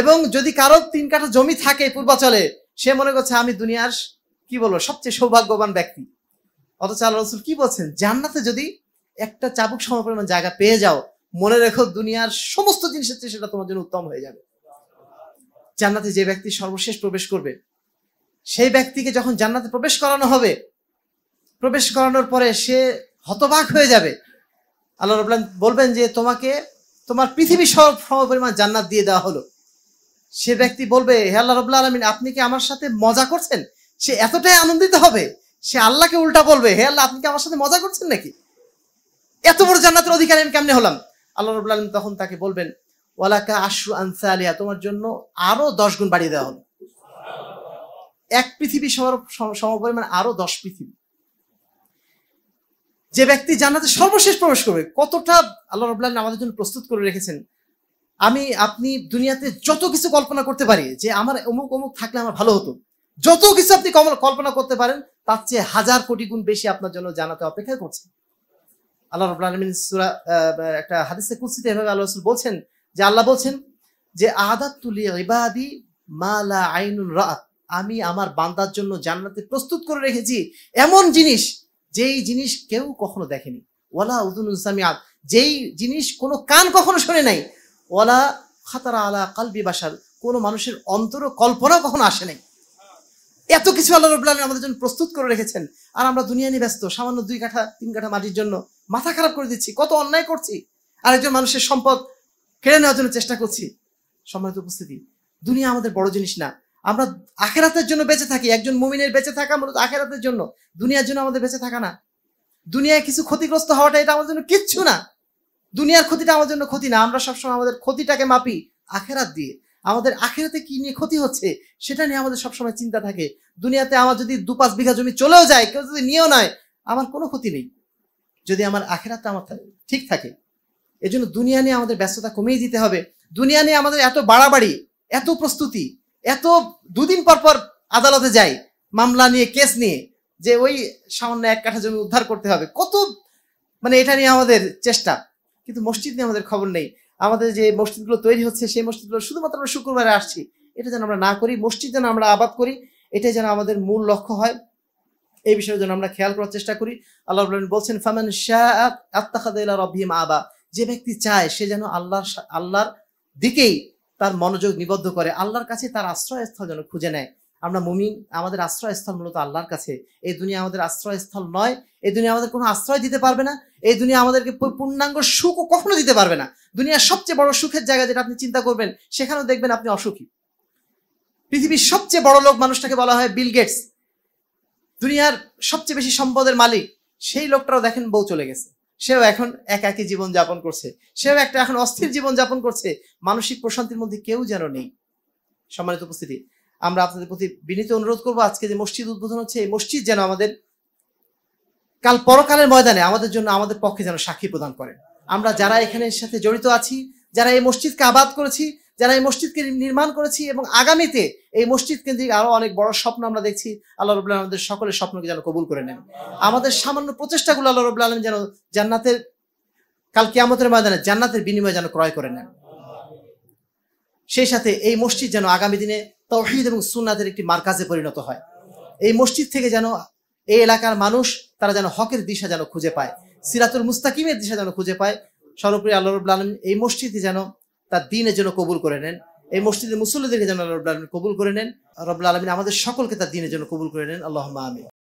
Speaker 1: এবং যদি কারো তিন কাঠা জমি থাকে পূর্বাচলে সে মনে করছে আমি দুনিয়ার কি বলবো সবচেয়ে সৌভাগ্যবান ব্যক্তি অথচ আল্লাহ রসুল কি বলছেন জান্নাতে যদি একটা চাবুক সমপরিমাণ জায়গা পেয়ে যাও মনে রেখো দুনিয়ার সমস্ত জিনিসের চেয়ে সেটা তোমার জন্য উত্তম হয়ে যাবে জান্নাতে যে ব্যক্তি সর্বশেষ প্রবেশ করবে সেই ব্যক্তিকে যখন জান্নাতে প্রবেশ করানো হবে প্রবেশ করানোর পরে সে হতবাক হয়ে যাবে আল্লাহ রবলান বলবেন যে তোমাকে তোমার পৃথিবী সব সমপরিমাণ জান্নাত দিয়ে দেওয়া হলো সে ব্যক্তি বলবে হে আল্লাহ রবুল্লা আলমিন আপনি কি আমার সাথে মজা করছেন সে এতটাই আনন্দিত হবে সে আল্লাহকে উল্টা বলবে হে আল্লাহ আপনি কি আমার সাথে মজা করছেন নাকি এত বড় জান্নাতের অধিকারী আমি কেমনে হলাম আল্লাহ রবুল আলম তখন তাকে বলবেন ওয়ালাকা আশু আনসা আলিয়া তোমার জন্য আরো দশ গুণ বাড়িয়ে দেওয়া হলো এক পৃথিবী সমপরিমাণ আরো দশ পৃথিবী যে ব্যক্তি জান্নাতে সর্বশেষ প্রবেশ করবে কতটা আল্লাহ রবুল্লাহ আমাদের জন্য প্রস্তুত করে রেখেছেন আমি আপনি দুনিয়াতে যত কিছু কল্পনা করতে পারি যে আমার অমুক অমুক থাকলে আমার ভালো হতো যত কিছু আপনি কল্পনা করতে পারেন তার চেয়ে হাজার কোটি গুণ বেশি আপনার জন্য জানাতে অপেক্ষা করছে আল্লাহ রব আলমিন সুরা একটা হাদিসে কুসিতে এভাবে আল্লাহ রসুল বলছেন যে আল্লাহ বলছেন যে তুলি ইবাদি মালা আইনুল রাত আমি আমার বান্দার জন্য জান্নাতে প্রস্তুত করে রেখেছি এমন জিনিস যেই জিনিস কেউ কখনো দেখেনি ওলা উদুন সামিয়াত যেই জিনিস কোনো কান কখনো শোনে নাই ওলা খাতারা আলা কালবি বাসার কোনো মানুষের অন্তর কল্পনা কখনো আসে নাই এত কিছু আল্লাহ রব আলী আমাদের জন্য প্রস্তুত করে রেখেছেন আর আমরা দুনিয়া নিয়ে ব্যস্ত সামান্য দুই কাঠা তিন কাঠা মাটির জন্য মাথা খারাপ করে দিচ্ছি কত অন্যায় করছি আরেকজন মানুষের সম্পদ কেড়ে নেওয়ার জন্য চেষ্টা করছি সম্মানিত উপস্থিতি দুনিয়া আমাদের বড় জিনিস না আমরা আখেরাতের জন্য বেঁচে থাকি একজন মুমিনের বেঁচে থাকা মূলত আখেরাতের জন্য দুনিয়ার জন্য আমাদের বেঁচে থাকা না দুনিয়ায় কিছু ক্ষতিগ্রস্ত হওয়াটা এটা আমাদের জন্য কিচ্ছু না দুনিয়ার ক্ষতিটা আমার জন্য ক্ষতি না আমরা সবসময় আমাদের ক্ষতিটাকে মাপি আখেরাত দিয়ে আমাদের আখেরাতে কি নিয়ে ক্ষতি হচ্ছে সেটা নিয়ে আমাদের সবসময় চিন্তা থাকে দুনিয়াতে আমার যদি দু পাঁচ বিঘা জমি চলেও যায় কেউ যদি নিয়েও নয় আমার কোনো ক্ষতি নেই যদি আমার আখেরাতে আমার ঠিক থাকে এজন্য দুনিয়া নিয়ে আমাদের ব্যস্ততা কমিয়ে দিতে হবে দুনিয়া নিয়ে আমাদের এত বাড়াবাড়ি এত প্রস্তুতি এত দুদিন পর পর আদালতে যাই মামলা নিয়ে কেস নিয়ে যে ওই সামান্য এক কাঠা জমি উদ্ধার করতে হবে কত মানে এটা নিয়ে আমাদের চেষ্টা কিন্তু মসজিদ নিয়ে আমাদের খবর নেই আমাদের যে মসজিদগুলো তৈরি হচ্ছে সেই মসজিদগুলো শুধুমাত্র আমরা শুক্রবারে আসছি এটা যেন আমরা না করি মসজিদ যেন আমরা আবাদ করি এটাই যেন আমাদের মূল লক্ষ্য হয় এই বিষয়ে যেন আমরা খেয়াল করার চেষ্টা করি আল্লাহ বলছেন ফামান শাহ আত্মাখাদা আবা যে ব্যক্তি চায় সে যেন আল্লাহর আল্লাহর দিকেই তার মনোযোগ নিবদ্ধ করে আল্লাহর কাছে তার আশ্রয়স্থল যেন খুঁজে নেয় আমরা মুমিন আমাদের আশ্রয়স্থল মূলত আল্লাহর কাছে এই দুনিয়া আমাদের আশ্রয়স্থল নয় এই দুনিয়া আমাদের কোনো আশ্রয় দিতে পারবে না এই দুনিয়া আমাদেরকে পূর্ণাঙ্গ সুখও কখনো দিতে পারবে না দুনিয়ার সবচেয়ে বড় সুখের জায়গা যেটা আপনি চিন্তা করবেন সেখানেও দেখবেন আপনি অসুখী পৃথিবীর সবচেয়ে বড় লোক মানুষটাকে বলা হয় বিল গেটস দুনিয়ার সবচেয়ে বেশি সম্পদের মালিক সেই লোকটাও দেখেন বউ চলে গেছে সেও এখন একা একই জীবন যাপন করছে সেও একটা এখন অস্থির জীবন যাপন করছে মানসিক প্রশান্তির মধ্যে কেউ যেন নেই সম্মানিত উপস্থিতি আমরা আপনাদের প্রতি বিনীত অনুরোধ করব আজকে যে মসজিদ উদ্বোধন হচ্ছে এই মসজিদ যেন আমাদের কাল পরকালের ময়দানে আমাদের জন্য আমাদের পক্ষে যেন সাক্ষী প্রদান করে আমরা যারা এখানে সাথে জড়িত আছি যারা এই মসজিদকে আবাদ করেছি যারা এই মসজিদকে নির্মাণ করেছি এবং আগামীতে এই মসজিদ কেন্দ্রিক আরো অনেক বড় স্বপ্ন আমরা দেখছি আল্লাহ রবুল্লাহ আমাদের সকলের স্বপ্নকে যেন কবুল করে নেন আমাদের সামান্য প্রচেষ্টাগুলো আল্লাহ রবুল্লা আলম যেন জান্নাতের কাল কিয়ামতের ময়দানে জান্নাতের বিনিময়ে যেন ক্রয় করে নেন সেই সাথে এই মসজিদ যেন আগামী দিনে তহিদ এবং সুন্নাদের একটি মার্কাজে পরিণত হয় এই মসজিদ থেকে যেন এই এলাকার মানুষ তারা যেন হকের দিশা যেন খুঁজে পায় সিরাতুল মুস্তাকিমের দিশা যেন খুঁজে পায় সর্বোপরি আল্লাহ রবুল আলম এই মসজিদে যেন তার দিনের জন্য কবুল করে নেন এই মসজিদের মুসল্লিদেরকে যেন আল্লাহ রবুল আলম কবুল করে নেন রব্লা আলমিন আমাদের সকলকে তার দিনের জন্য কবুল করে নেন আল্লাহ আমিন